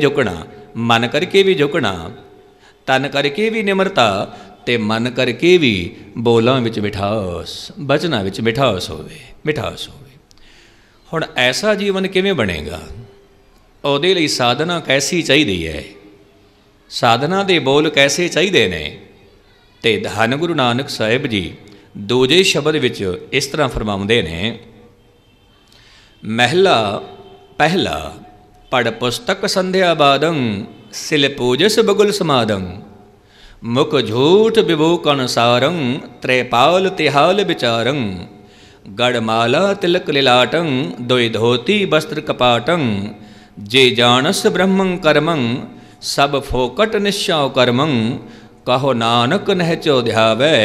ਝੁਕਣਾ ਮਨ ਕਰਕੇ ਵੀ ਝੁਕਣਾ ਤਨ ਕਰਕੇ ਵੀ ਨਿਮਰਤਾ ਤੇ ਮਨ ਕਰਕੇ ਵੀ ਬੋਲਾਂ ਵਿੱਚ ਮਿਠਾਸ ਬਚਨਾਂ ਵਿੱਚ ਮਿਠਾਸ ਹੋਵੇ ਮਿਠਾਸ ਹੋਵੇ ਹੁਣ ਐਸਾ ਜੀਵਨ ਕਿਵੇਂ ਬਣੇਗਾ ਉਹਦੇ ਲਈ ਸਾਧਨਾ ਕੈਸੀ ਚਾਹੀਦੀ ਹੈ ਸਾਧਨਾ ਦੇ ਬੋਲ ਕੈਸੇ ਚਾਹੀਦੇ ਨੇ ਤੇ ਧੰਨ ਗੁਰੂ ਨਾਨਕ ਸਾਹਿਬ ਜੀ ਦੂਜੇ ਸ਼ਬਦ ਵਿੱਚ ਇਸ ਤਰ੍ਹਾਂ ਫਰਮਾਉਂਦੇ ਨੇ ਮਹਿਲਾ ਪਹਿਲਾ ਪੜ ਪੁਸਤਕ ਸੰਧਿਆ ਬਾਦੰ ਸਿਲ ਪੂਜਸ ਬਗੁਲ ਸਮਾਦੰ ਮੁਖ ਝੂਠ ਵਿਵੇਕ ਅਨਸਾਰੰ ਤ੍ਰੈਪਾਲ ਤਿਹਾਲ ਵਿਚਾਰੰ ਗੜਮਾਲਾ ਤਿਲਕ ਲਿਲਾਟੰ ਦੋਇ ਧੋਤੀ ਵਸਤਰ ਕਪਾਟੰ ਜੇ ਜਾਣਸ ਬ੍ਰਹਮੰ ਕਰਮੰ ਸਭ ਫੋਕਟ ਨਿਸ਼ਾਉ ਕਰਮੰ ਕਹੋ ਨਾਨਕ ਨਹਿ ਚੋਧਿਆਵੇ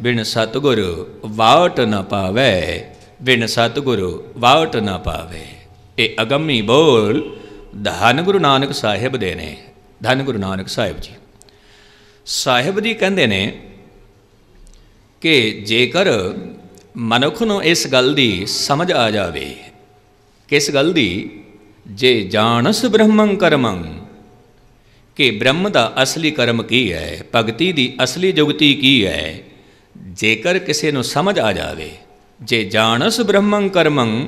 ਬਿਨ ਸਤਗੁਰ ਵਾਟ ਨ ਪਾਵੇ ਬਿਨ ਸਤਗੁਰ ਵਾਟ ਨ ਪਾਵੇ ਇਹ ਅਗੰਮੀ ਬੋਲ ਧੰਨ ਗੁਰੂ ਨਾਨਕ ਸਾਹਿਬ ਦੇ ਨੇ ਧੰਨ ਗੁਰੂ ਨਾਨਕ ਸਾਹਿਬ ਜੀ ਸਾਹਿਬ ਜੀ ਕਹਿੰਦੇ ਨੇ ਕਿ ਜੇਕਰ ਮਨੁੱਖ ਨੂੰ ਇਸ ਗੱਲ ਦੀ ਸਮਝ ਆ ਜਾਵੇ ਕਿਸ ਗੱਲ ਦੀ ਜੇ ਜਾਣਸ ਬ੍ਰਹਮੰ ਕਰਮੰ ਕਿ ਬ੍ਰਹਮ ਦਾ ਅਸਲੀ ਕਰਮ ਕੀ ਹੈ ਭਗਤੀ ਦੀ ਅਸਲੀ ਜੁਗਤੀ ਕੀ ਹੈ ਜੇਕਰ ਕਿਸੇ ਨੂੰ ਸਮਝ ਆ ਜਾਵੇ ਜੇ ਜਾਣਸ ਬ੍ਰਹਮੰ ਕਰਮੰ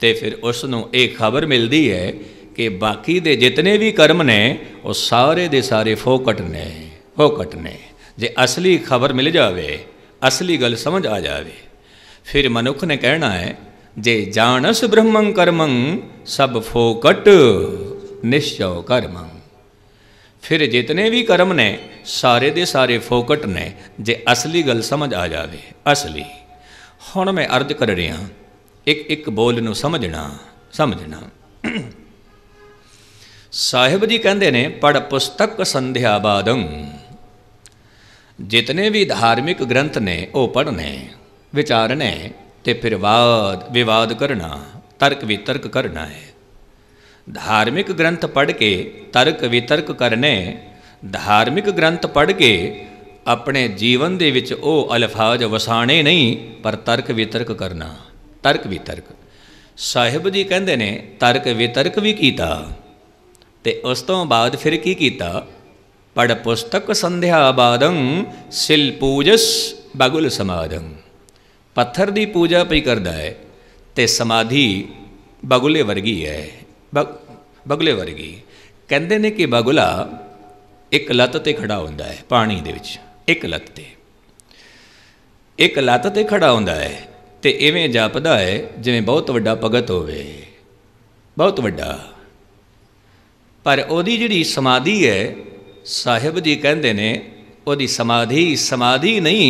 ਤੇ ਫਿਰ ਉਸ ਨੂੰ ਇਹ ਖਬਰ ਮਿਲਦੀ ਹੈ ਕਿ ਬਾਕੀ ਦੇ ਜਿੰਨੇ ਵੀ ਕਰਮ ਨੇ ਉਹ ਸਾਰੇ ਦੇ ਸਾਰੇ ਫੋਕਟ ਨੇ ਫੋਕਟ ਨੇ ਜੇ ਅਸਲੀ ਖਬਰ ਮਿਲ ਜਾਵੇ ਅਸਲੀ ਗੱਲ ਸਮਝ ਆ ਜਾਵੇ ਫਿਰ ਮਨੁੱਖ ਨੇ ਕਹਿਣਾ ਹੈ ਜੇ ਜਾਣਸ ਬ੍ਰਹਮੰ ਕਰਮੰ ਸਭ ਫੋਕਟ ਨਿਸ਼ਚਉ ਕਰਮੰ ਫਿਰ ਜਿੰਨੇ ਵੀ ਕਰਮ ਨੇ ਸਾਰੇ ਦੇ ਸਾਰੇ ਫੋਕਟ ਨੇ ਜੇ ਅਸਲੀ ਗੱਲ ਸਮਝ ਆ ਜਾਵੇ ਅਸਲੀ ਹੁਣ ਮੈਂ ਅਰਜ਼ ਕਰ ਰਿਹਾ ਇੱਕ ਇੱਕ ਬੋਲ ਨੂੰ ਸਮਝਣਾ ਸਮਝਣਾ ਸਾਹਿਬ ਜੀ ਕਹਿੰਦੇ ਨੇ ਪੜ ਪੁਸਤਕ ਸੰਧਿਆ ਬਾਦੰ ਜਿਤਨੇ ਵੀ ਧਾਰਮਿਕ ਗ੍ਰੰਥ ਨੇ ਉਹ ਪੜਨੇ ਵਿਚਾਰਨੇ ਤੇ ਫਿਰ ਵਾਦ ਵਿਵਾਦ ਕਰਨਾ ਤਰਕ ਵਿਤਰਕ ਕਰਨਾ ਹੈ ਧਾਰਮਿਕ ਗ੍ਰੰਥ ਪੜ ਕੇ ਤਰਕ ਵਿਤਰਕ ਕਰਨੇ ਧਾਰਮਿਕ ਗ੍ਰੰਥ ਪੜ ਕੇ ਆਪਣੇ ਜੀਵਨ ਦੇ ਵਿੱਚ ਉਹ ਅਲਫਾਜ਼ ਵਸਾਣੇ ਨਹੀਂ ਪਰ ਤਰਕ ਵਿਤਰਕ ਕਰਨਾ ਤਰਕ ਵਿਤਰਕ ਸਾਹਿਬ ਜੀ ਕਹਿੰਦੇ ਨੇ ਤਰਕ ਵਿਤਰਕ ਵੀ ਕੀਤਾ ਤੇ ਉਸ ਤੋਂ ਬਾਅਦ ਫਿਰ ਕੀ ਕੀਤਾ ਪੜ ਪੁਸਤਕ ਸੰਧਿਆ ਬਾਦੰ ਸਿਲ ਪੂਜਸ ਬਗੁਲ ਸਮਾਦੰ ਪੱਥਰ ਦੀ ਪੂਜਾ ਪਈ ਕਰਦਾ ਹੈ ਤੇ ਸਮਾਧੀ ਬਗੁਲੇ ਵਰਗੀ ਹੈ ਬਗਲੇ ਵਰਗੀ ਕਹਿੰਦੇ ਨੇ ਕਿ ਬਗੁਲਾ ਇੱਕ ਲੱਤ ਤੇ ਖੜਾ ਹੁੰਦਾ ਹੈ ਪਾਣੀ ਦੇ ਵਿੱਚ ਇੱਕ ਲੱਤ ਤੇ ਇੱਕ ਲੱਤ ਤੇ ਖੜਾ ਹੁੰਦਾ ਹੈ ਤੇ ਇਵੇਂ ਜਾਪਦਾ ਹੈ ਜਿਵੇਂ ਬਹੁਤ ਵੱਡਾ ਭਗਤ ਹੋਵੇ ਬਹੁਤ ਵੱਡਾ ਪਰ ਉਹਦੀ ਜਿਹੜੀ ਸਮਾਧੀ ਹੈ ਸਾਹਿਬ ਜੀ ਕਹਿੰਦੇ ਨੇ ਉਹਦੀ ਸਮਾਧੀ ਸਮਾਧੀ ਨਹੀਂ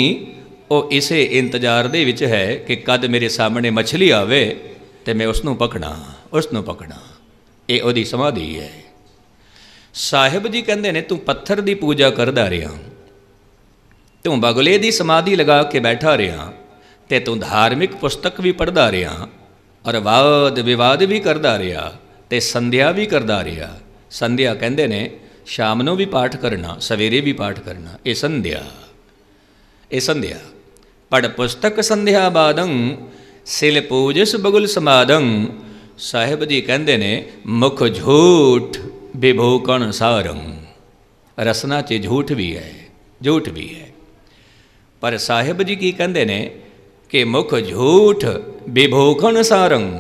ਉਹ ਇਸੇ ਇੰਤਜ਼ਾਰ ਦੇ ਵਿੱਚ ਹੈ ਕਿ ਕਦ ਮੇਰੇ ਸਾਹਮਣੇ ਮੱਛਲੀ ਆਵੇ ਤੇ ਮੈਂ ਉਸ ਨੂੰ ਪਕੜਾਂ ਉਸ ਨੂੰ ਪਕੜਾਂ ਇਹ ਉਹਦੀ ਸਮਾਧੀ ਹੈ ਸਾਹਿਬ ਜੀ ਕਹਿੰਦੇ ਨੇ ਤੂੰ ਪੱਥਰ ਦੀ ਪੂਜਾ ਕਰਦਾ ਰਿਹਾ ਤੂੰ ਬਗਲੇ ਦੀ ਸਮਾਧੀ ਲਗਾ ਕੇ ਬੈਠਾ ਰਿਹਾ ਤੇ ਤੂੰ ਧਾਰਮਿਕ ਪੁਸਤਕ ਵੀ ਪੜਦਾ ਰਿਹਾ ਔਰ ਵਾਦ ਵਿਵਾਦ ਵੀ ਕਰਦਾ ਰਿਹਾ ਤੇ ਸੰਧਿਆ ਵੀ ਕਰਦਾ ਰਿਹਾ ਸੰਧਿਆ ਕਹਿੰਦੇ ਨੇ ਸ਼ਾਮ ਨੂੰ ਵੀ ਪਾਠ ਕਰਨਾ ਸਵੇਰੇ ਵੀ ਪਾਠ ਕਰਨਾ ਇਹ ਸੰਧਿਆ ਇਹ ਸੰਧਿਆ ਪੜ ਪੁਸਤਕ ਸੰਧਿਆ ਬਾਦੰ ਸਿਲ ਪੂਜਸ ਬਗੁਲ ਸਮਾਦੰ ਸਾਹਿਬ ਜੀ ਕਹਿੰਦੇ ਨੇ ਮੁਖ ਝੂਠ ਵਿਭੋਕਣ ਸਾਰੰ ਰਸਨਾ 'ਚ ਝੂਠ ਵੀ ਹੈ ਝੂਠ ਵੀ ਹੈ ਪਰ ਸਾਹਿਬ ਜੀ ਕੀ ਕਹਿੰਦੇ ਨੇ ਕਿ ਮੁਖ ਝੂਠ ਵਿਭੋਕਣ ਸਾਰੰ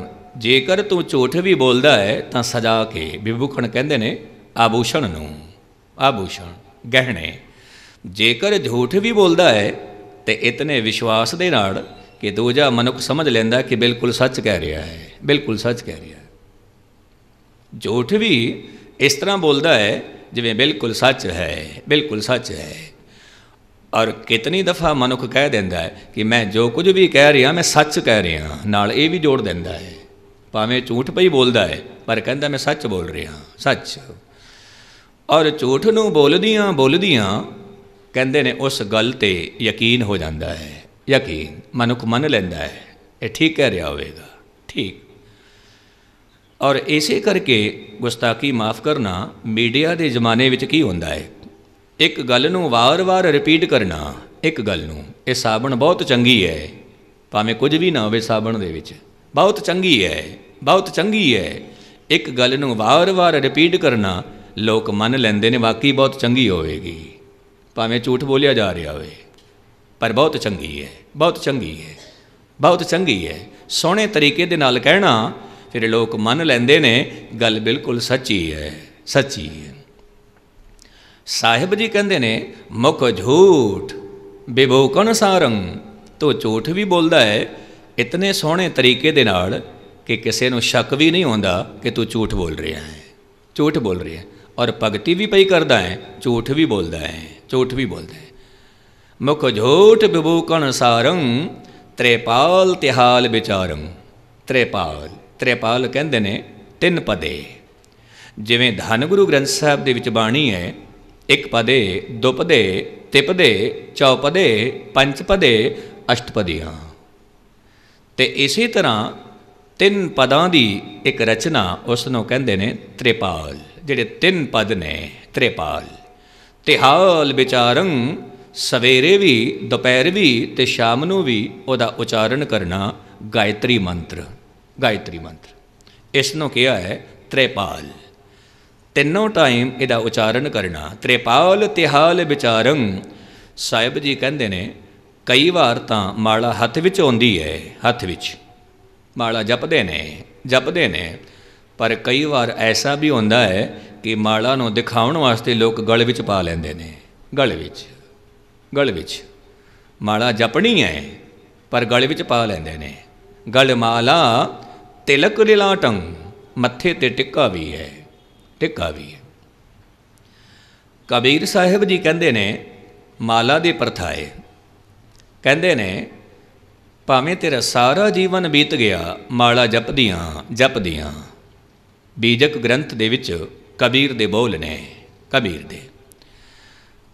ਜੇਕਰ ਤੂੰ ਝੂਠ ਵੀ ਬੋਲਦਾ ਹੈ ਤਾਂ ਸਜਾ ਕੇ ਵਿਭੂਖਣ ਕਹਿੰਦੇ ਨੇ ਆਭੂਸ਼ਣ ਨੂੰ ਆਭੂਸ਼ਣ ਗਹਿਣੇ ਜੇਕਰ ਝੂਠ ਵੀ ਬੋਲਦਾ ਹੈ ਤੇ ਇਤਨੇ ਵਿਸ਼ਵਾਸ ਦੇ ਨਾਲ ਕਿ ਦੂਜਾ ਮਨੁੱਖ ਸਮਝ ਲੈਂਦਾ ਕਿ ਬਿਲਕੁਲ ਸੱਚ ਕਹਿ ਰਿਹਾ ਹੈ ਬਿਲਕੁਲ ਸੱਚ ਕਹਿ ਰਿਹਾ ਹੈ ਝੂਠ ਵੀ ਇਸ ਤਰ੍ਹਾਂ ਬੋਲਦਾ ਹੈ ਜਿਵੇਂ ਬਿਲਕੁਲ ਸੱਚ ਹੈ ਬਿਲਕੁਲ ਸੱਚ ਹੈ ਔਰ ਕਿਤਨੀ ਦਫਾ ਮਨੁੱਖ ਕਹਿ ਦਿੰਦਾ ਹੈ ਕਿ ਮੈਂ ਜੋ ਕੁਝ ਵੀ ਕਹਿ ਰਿਹਾ ਮੈਂ ਸੱਚ ਕਹਿ ਰਿਹਾ ਨਾਲ ਇਹ ਵੀ ਜੋੜ ਦਿੰਦਾ ਹੈ ਭਾਵੇਂ ਝੂਠ ਪਈ ਬੋਲਦਾ ਹੈ ਪਰ ਕਹਿੰਦਾ ਮੈਂ ਸੱਚ ਬੋਲ ਰਿਹਾ ਸੱਚ ਔਰ ਝੂਠ ਨੂੰ ਬੋਲਦੀਆਂ ਬੋਲਦੀਆਂ ਕਹਿੰਦੇ ਨੇ ਉਸ ਗੱਲ ਤੇ ਯਕੀਨ ਹੋ ਜਾਂਦਾ ਹੈ ਯਕੀਨ ਮਨੁੱਖ ਮੰਨ ਲੈਂਦਾ ਹੈ ਇਹ ਠੀਕ ਕਹਿ ਰਿਹਾ ਹੋਵੇਗਾ ਠੀਕ ਔਰ ਇਸੇ ਕਰਕੇ ਗੁਸਤਾਖੀ ਮਾਫ ਕਰਨਾ ਮੀਡੀਆ ਦੇ ਜ਼ਮਾਨੇ ਵਿੱਚ ਕੀ ਹੁੰਦਾ ਹੈ ਇੱਕ ਗੱਲ ਨੂੰ ਵਾਰ-ਵਾਰ ਰਿਪੀਟ ਕਰਨਾ ਇੱਕ ਗੱਲ ਨੂੰ ਇਹ ਸਾਬਣ ਬਹੁਤ ਚੰਗੀ ਹੈ ਭਾਵੇਂ ਕੁਝ ਵੀ ਨਾ ਹੋਵੇ ਸਾਬਣ ਦੇ ਵਿੱਚ ਬਹੁਤ ਚੰਗੀ ਹੈ ਬਹੁਤ ਚੰਗੀ ਹੈ ਇੱਕ ਗੱਲ ਨੂੰ ਵਾਰ-ਵਾਰ ਰਿਪੀਟ ਕਰਨਾ ਲੋਕ ਮੰਨ ਲੈਂਦੇ ਨੇ ਵਾਕਈ ਬਹੁਤ ਚੰਗੀ ਹੋਵੇਗੀ ਭਾਵੇਂ ਝੂਠ ਬੋਲਿਆ ਜਾ ਰਿਹਾ ਹੋਵੇ ਪਰ ਬਹੁਤ ਚੰਗੀ ਹੈ ਬਹੁਤ ਚੰਗੀ ਹੈ ਬਹੁਤ ਚੰਗੀ ਹੈ ਸੋਹਣੇ ਤਰੀਕੇ ਦੇ ਨਾਲ ਕਹਿਣਾ ਫਿਰ ਲੋਕ ਮੰਨ ਲੈਂਦੇ ਨੇ ਗੱਲ ਬਿਲਕੁਲ ਸੱਚੀ ਹੈ ਸੱਚੀ ਹੈ ਸਾਹਿਬ ਜੀ ਕਹਿੰਦੇ ਨੇ ਮੁਖ ਝੂਠ ਬਿਭੂਕਨ ਸਾਰੰ ਤੋ ਝੂਠ ਵੀ ਬੋਲਦਾ ਹੈ ਇਤਨੇ ਸੋਹਣੇ ਤਰੀਕੇ ਦੇ ਨਾਲ ਕਿ ਕਿਸੇ ਨੂੰ ਸ਼ੱਕ ਵੀ ਨਹੀਂ ਹੁੰਦਾ ਕਿ ਤੂੰ ਝੂਠ ਬੋਲ ਰਿਹਾ ਹੈ ਝੂਠ ਬੋਲ ਰਿਹਾ ਹੈ ਔਰ ਭਗਤੀ ਵੀ ਪਈ ਕਰਦਾ ਹੈ ਝੂਠ ਵੀ ਬੋਲਦਾ ਹੈ ਝੂਠ ਵੀ ਬੋਲਦਾ ਹੈ ਮੁਖ ਝੂਠ ਬਿਬੂਕਣ ਸਾਰੰ ਤ੍ਰੇਪਾਲ ਤਿਹਾਲ ਵਿਚਾਰੰ ਤ੍ਰੇਪਾਲ ਤ੍ਰੇਪਾਲ ਕਹਿੰਦੇ ਨੇ ਤਿੰਨ ਪਦੇ ਜਿਵੇਂ ਧਨ ਗੁਰੂ ਗ੍ਰੰਥ ਸਾਹਿਬ ਦੇ ਵਿੱਚ ਬਾਣੀ ਹੈ ਇੱਕ ਪਦੇ ਦੁਪਦੇ ਤਿਪਦੇ ਚੌਪਦੇ ਪਦੇ ਅਸ਼ਟਪਦੀਆਂ ਤੇ ਇਸੇ ਤਰ੍ਹਾਂ ਤਿੰਨ ਪਦਾਂ ਦੀ ਇੱਕ ਰਚਨਾ ਉਸ ਨੂੰ ਕਹਿੰਦੇ ਨੇ ਤ੍ਰਿਪਾਲ ਜਿਹੜੇ ਤਿੰਨ ਪਦ ਨੇ ਤ੍ਰਿਪਾਲ ਤਿਹਾਲ ਵਿਚਾਰੰ ਸਵੇਰੇ ਵੀ ਦੁਪਹਿਰ ਵੀ ਤੇ ਸ਼ਾਮ ਨੂੰ ਵੀ ਉਹਦਾ ਉਚਾਰਨ ਕਰਨਾ ਗਾਇਤਰੀ ਮੰਤਰ ਗਾਇਤਰੀ ਮੰਤਰ ਇਸ ਨੂੰ ਕਿਹਾ ਹੈ ਤ੍ਰਿਪਾਲ ਤਿੰਨੋਂ ਟਾਈਮ ਇਹਦਾ ਉਚਾਰਨ ਕਰਨਾ ਤ੍ਰਿਪਾਲ ਤਿਹਾਲ ਵਿਚਾਰੰ ਸਾਹਿਬ ਜੀ ਕਹਿੰਦੇ ਨੇ ਕਈ ਵਾਰ ਤਾਂ ਮਾਲਾ ਹੱਥ ਵਿੱਚ ਆਉਂਦੀ ਹੈ ਹੱਥ ਵਿੱਚ ਮਾਲਾ ਜਪਦੇ ਨੇ ਜਪਦੇ ਨੇ ਪਰ ਕਈ ਵਾਰ ਐਸਾ ਵੀ ਹੁੰਦਾ ਹੈ ਕਿ ਮਾਲਾ ਨੂੰ ਦਿਖਾਉਣ ਵਾਸਤੇ ਲੋਕ ਗਲ ਵਿੱਚ ਪਾ ਲੈਂਦੇ ਨੇ ਗਲ ਵਿੱਚ ਗਲ ਵਿੱਚ ਮਾਲਾ ਜਪਣੀ ਹੈ ਪਰ ਗਲ ਵਿੱਚ ਪਾ ਲੈਂਦੇ ਨੇ ਗਲ ਮਾਲਾ ਤਿਲਕ ਲਿਲਾਟੰ ਮੱਥੇ ਤੇ ਟਿੱਕਾ ਵੀ ਹੈ ਟਿੱਕਾ ਵੀ ਹੈ ਕਬੀਰ ਸਾਹਿਬ ਜੀ ਕਹਿੰਦੇ ਨੇ ਮਾਲਾ ਦੇ ਪਰਥਾਏ ਕਹਿੰਦੇ ਨੇ ਭਾਵੇਂ ਤੇਰਾ ਸਾਰਾ ਜੀਵਨ ਬੀਤ ਗਿਆ ਮਾਲਾ ਜਪਦੀਆਂ ਜਪਦੀਆਂ ਬੀਜਕ ਗ੍ਰੰਥ ਦੇ ਵਿੱਚ ਕਬੀਰ ਦੇ ਬੋਲ ਨੇ ਕਬੀਰ ਦੇ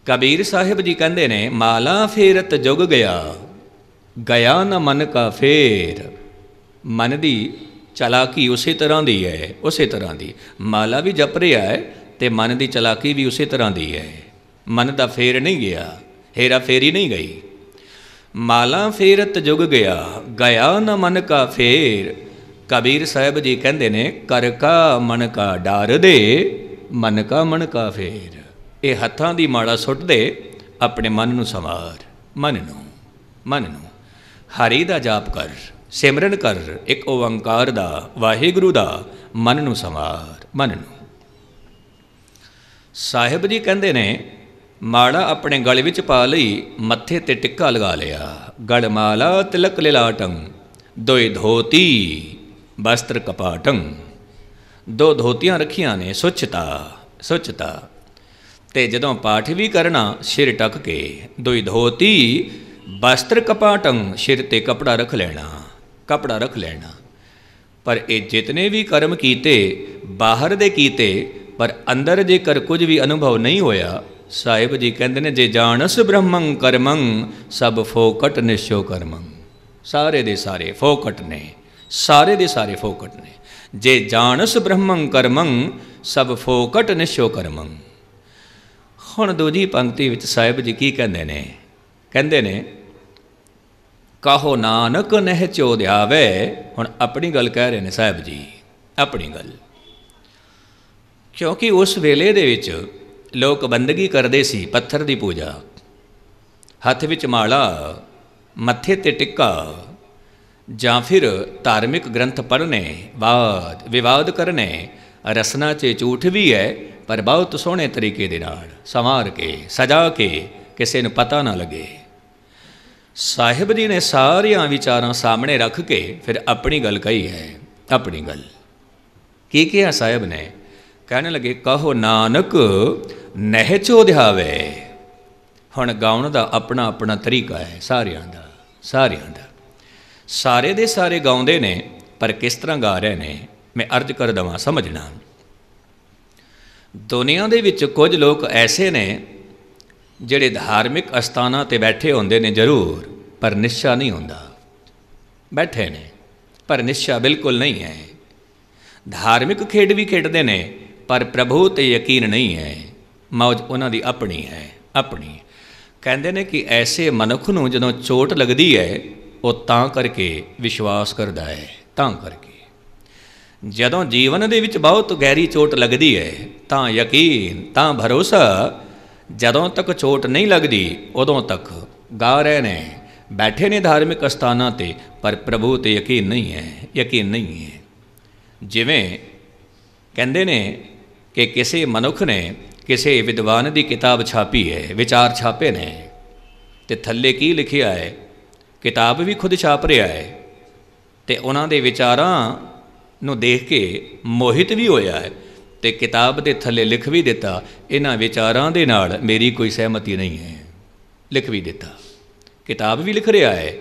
ਕਬੀਰ ਸਾਹਿਬ ਜੀ ਕਹਿੰਦੇ ਨੇ ਮਾਲਾ ਫੇਰਤ ਜੁਗ ਗਿਆ ਗਿਆ ਨ ਮਨ ਕਾ ਫੇਰ ਮਨ ਦੀ ਚਲਾਕੀ ਉਸੇ ਤਰ੍ਹਾਂ ਦੀ ਹੈ ਉਸੇ ਤਰ੍ਹਾਂ ਦੀ ਮਾਲਾ ਵੀ ਜਪ ਰਿਹਾ ਹੈ ਤੇ ਮਨ ਦੀ ਚਲਾਕੀ ਵੀ ਉਸੇ ਤਰ੍ਹਾਂ ਦੀ ਹੈ ਮਨ ਦਾ ਫੇਰ ਨਹੀਂ ਗਿਆ ਹੇਰਾ ਫੇਰੀ ਨਹੀਂ ਗਈ ਮਾਲਾ ਫੇਰਤ ਜੁਗ ਗਿਆ ਗਿਆ ਨ ਮਨ ਕਾ ਫੇਰ ਕਬੀਰ ਸਾਹਿਬ ਜੀ ਕਹਿੰਦੇ ਨੇ ਕਰ ਕਾ ਮਨ ਕਾ ਡਰ ਦੇ ਮਨ ਕਾ ਮਨ ਕਾ ਫੇਰ ਇਹ ਹੱਥਾਂ ਦੀ ਮਾਲਾ ਸੁੱਟ ਦੇ ਆਪਣੇ ਮਨ ਨੂੰ ਸਮਾਰ ਮਨ ਨੂੰ ਮਨ ਨੂੰ ਹਰੀ ਦਾ ਜਾਪ ਕਰ ਸਿਮਰਨ ਕਰ ਇੱਕ ਓੰਕਾਰ ਦਾ ਵਾਹਿਗੁਰੂ ਦਾ ਮਨ ਨੂੰ ਸਮਾਰ ਮਨ ਨੂੰ ਸਾਹਿਬ ਜੀ ਕਹਿੰਦੇ ਨੇ ਮਾਲਾ ਆਪਣੇ ਗਲ ਵਿੱਚ ਪਾ ਲਈ ਮੱਥੇ ਤੇ ਟਿੱਕਾ ਲਗਾ ਲਿਆ ਗਲ ਮਾਲਾ ਤਿਲਕ ਲਿਲਾਟੰ ਦੋਇ ਧੋਤੀ ਵਸਤਰ ਕਪਾਟੰ ਦੋ ਧੋਤੀਆਂ ਰੱਖੀਆਂ ਨੇ ਸੁਚਤਾ ਸੁਚਤਾ ਤੇ ਜਦੋਂ ਪਾਠ ਵੀ ਕਰਨਾ ਸਿਰ ਟਕ ਕੇ ਦੋਇ ਧੋਤੀ ਵਸਤਰ ਕਪਾਟੰ ਸਿਰ ਤੇ ਕਪੜਾ ਰੱਖ ਲੈਣਾ ਕਪੜਾ ਰੱਖ ਲੈਣਾ ਪਰ ਇਹ ਜਿਤਨੇ ਵੀ ਕਰਮ ਕੀਤੇ ਬਾਹਰ ਦੇ ਕੀਤੇ ਪਰ ਅੰਦਰ ਜੇਕਰ ਕੁਝ ਵੀ ਅਨੁਭਵ ਨਹੀਂ ਹੋਇਆ ਸਾਹਿਬ ਜੀ ਕਹਿੰਦੇ ਨੇ ਜੇ ਜਾਣਸ ਬ੍ਰਹਮੰ ਕਰਮੰ ਸਭ ਫੋਕਟ ਨਿਸ਼ੋ ਕਰਮੰ ਸਾਰੇ ਦੇ ਸਾਰੇ ਫੋਕਟ ਨੇ ਸਾਰੇ ਦੇ ਸਾਰੇ ਫੋਕਟ ਨੇ ਜੇ ਜਾਣਸ ਬ੍ਰਹਮੰ ਕਰਮੰ ਸਭ ਫੋਕਟ ਨਿਸ਼ੋ ਕਰਮੰ ਹੁਣ ਦੂਜੀ ਪੰਕਤੀ ਵਿੱਚ ਸਾਹਿਬ ਜੀ ਕੀ ਕਹਿੰਦੇ ਨੇ ਕਹਿੰਦੇ ਨੇ ਕਾਹੋ ਨਾਨਕ ਨਹਿ ਚੋਦਿਆਵੇ ਹੁਣ ਆਪਣੀ ਗੱਲ ਕਹਿ ਰਹੇ ਨੇ ਸਾਹਿਬ ਜੀ ਆਪਣੀ ਗੱਲ ਕਿਉਂਕਿ ਉਸ ਵੇਲੇ ਦੇ ਵਿੱਚ ਲੋਕ ਬੰਦਗੀ ਕਰਦੇ ਸੀ ਪੱਥਰ ਦੀ ਪੂਜਾ ਹੱਥ ਵਿੱਚ ਮਾਲਾ ਮੱਥੇ ਤੇ ਟਿੱਕਾ ਜਾਂ ਫਿਰ ਧਾਰਮਿਕ ਗ੍ਰੰਥ ਪੜ੍ਹਨੇ ਬਾਦ ਵਿਵਾਦ ਕਰਨੇ ਰਸਨਾ 'ਚ ਝੂਠ ਵੀ ਹੈ ਪਰ ਬਹੁਤ ਸੋਹਣੇ ਤਰੀਕੇ ਦੇ ਨਾਲ ਸਮਾਰ ਕੇ ਸਜਾ ਕੇ ਕਿਸੇ ਨੂੰ ਪਤਾ ਨਾ ਲੱਗੇ ਸਾਹਿਬ ਜੀ ਨੇ ਸਾਰਿਆਂ ਵਿਚਾਰਾਂ ਸਾਹਮਣੇ ਰੱਖ ਕੇ ਫਿਰ ਆਪਣੀ ਗੱਲ ਕਹੀ ਹੈ ਆਪਣੀ ਗੱਲ ਕੀ ਕਿਹਾ ਸਾਹਿਬ ਨੇ ਕਹਿਣ ਲੱਗੇ ਕਹੋ ਨਾਨਕ ਨਹਿ ਚੋ ਦਿਹਾਵੇ ਹੁਣ ਗਾਉਣ ਦਾ ਆਪਣਾ ਆਪਣਾ ਤਰੀਕਾ ਹੈ ਸਾਰਿਆਂ ਦਾ ਸਾਰਿਆਂ ਦਾ ਸਾਰੇ ਦੇ ਸਾਰੇ ਗਾਉਂਦੇ ਨੇ ਪਰ ਕਿਸ ਤਰ੍ਹਾਂ ਗਾ ਰਹੇ ਨੇ ਮੈਂ ਅਰਜ ਕਰ ਦਵਾਂ ਸਮਝਣਾ ਦੁਨੀਆ ਦੇ ਵਿੱਚ ਕੁਝ ਲੋਕ ਐਸੇ ਨੇ ਜਿਹੜੇ ਧਾਰਮਿਕ ਅਸਥਾਨਾਂ ਤੇ ਬੈਠੇ ਹੁੰਦੇ ਨੇ ਜ਼ਰੂਰ ਪਰ ਨਿਸ਼ਚਾ ਨਹੀਂ ਹੁੰਦਾ ਬੈਠੇ ਨੇ ਪਰ ਨਿਸ਼ਚਾ ਬਿਲਕੁਲ ਨਹੀਂ ਹੈ ਧਾਰਮਿਕ ਖੇਡ ਵੀ ਖੇਡਦੇ ਨੇ ਪਰ ਪ੍ਰਭੂ ਤੇ ਯਕੀਨ ਨਹੀਂ ਹੈ ਮੌਜ ਉਹਨਾਂ ਦੀ ਆਪਣੀ ਹੈ ਆਪਣੀ ਕਹਿੰਦੇ ਨੇ ਕਿ ਐਸੇ ਮਨੁੱਖ ਨੂੰ ਜਦੋਂ ਚੋਟ ਲੱਗਦੀ ਹੈ ਉਹ ਤਾਂ ਕਰਕੇ ਵਿਸ਼ਵਾਸ ਕਰਦਾ ਹੈ ਤਾਂ ਕਰਕੇ ਜਦੋਂ ਜੀਵਨ ਦੇ ਵਿੱਚ ਬਹੁਤ ਗਹਿਰੀ ਚੋਟ ਲੱਗਦੀ ਹੈ ਤਾਂ ਯਕੀਨ ਤਾਂ ਭਰੋਸਾ ਜਦੋਂ ਤੱਕ ਚੋਟ ਨਹੀਂ ਲੱਗਦੀ ਉਦੋਂ ਤੱਕ ਗਾ ਰਹੇ ਨੇ ਬੈਠੇ ਨੇ ਧਾਰਮਿਕ ਸਥਾਨਾਂ ਤੇ ਪਰ ਪ੍ਰਭੂ ਤੇ ਯਕੀਨ ਨਹੀਂ ਹੈ ਯਕੀਨ ਨਹੀਂ ਹੈ ਜਿਵੇਂ ਕਹਿੰਦੇ ਨੇ ਕਿ ਕਿਸੇ ਮਨੁੱਖ ਨੇ ਕਿਸੇ ਵਿਦਵਾਨ ਦੀ ਕਿਤਾਬ ਛਾਪੀ ਹੈ ਵਿਚਾਰ ਛਾਪੇ ਨੇ ਤੇ ਥੱਲੇ ਕੀ ਲਿਖਿਆ ਹੈ ਕਿਤਾਬ ਵੀ ਖੁਦ ਛਾਪ ਰਿਹਾ ਹੈ ਤੇ ਉਹਨਾਂ ਦੇ ਵਿਚਾਰਾਂ ਨੂੰ ਦੇਖ ਕੇ ਮੋਹਿਤ ਵੀ ਹੋਇਆ ਹੈ ਤੇ ਕਿਤਾਬ ਦੇ ਥੱਲੇ ਲਿਖ ਵੀ ਦਿੱਤਾ ਇਹਨਾਂ ਵਿਚਾਰਾਂ ਦੇ ਨਾਲ ਮੇਰੀ ਕੋਈ ਸਹਿਮਤੀ ਨਹੀਂ ਹੈ ਲਿਖ ਵੀ ਦਿੱਤਾ ਕਿਤਾਬ ਵੀ ਲਿਖ ਰਿਹਾ ਹੈ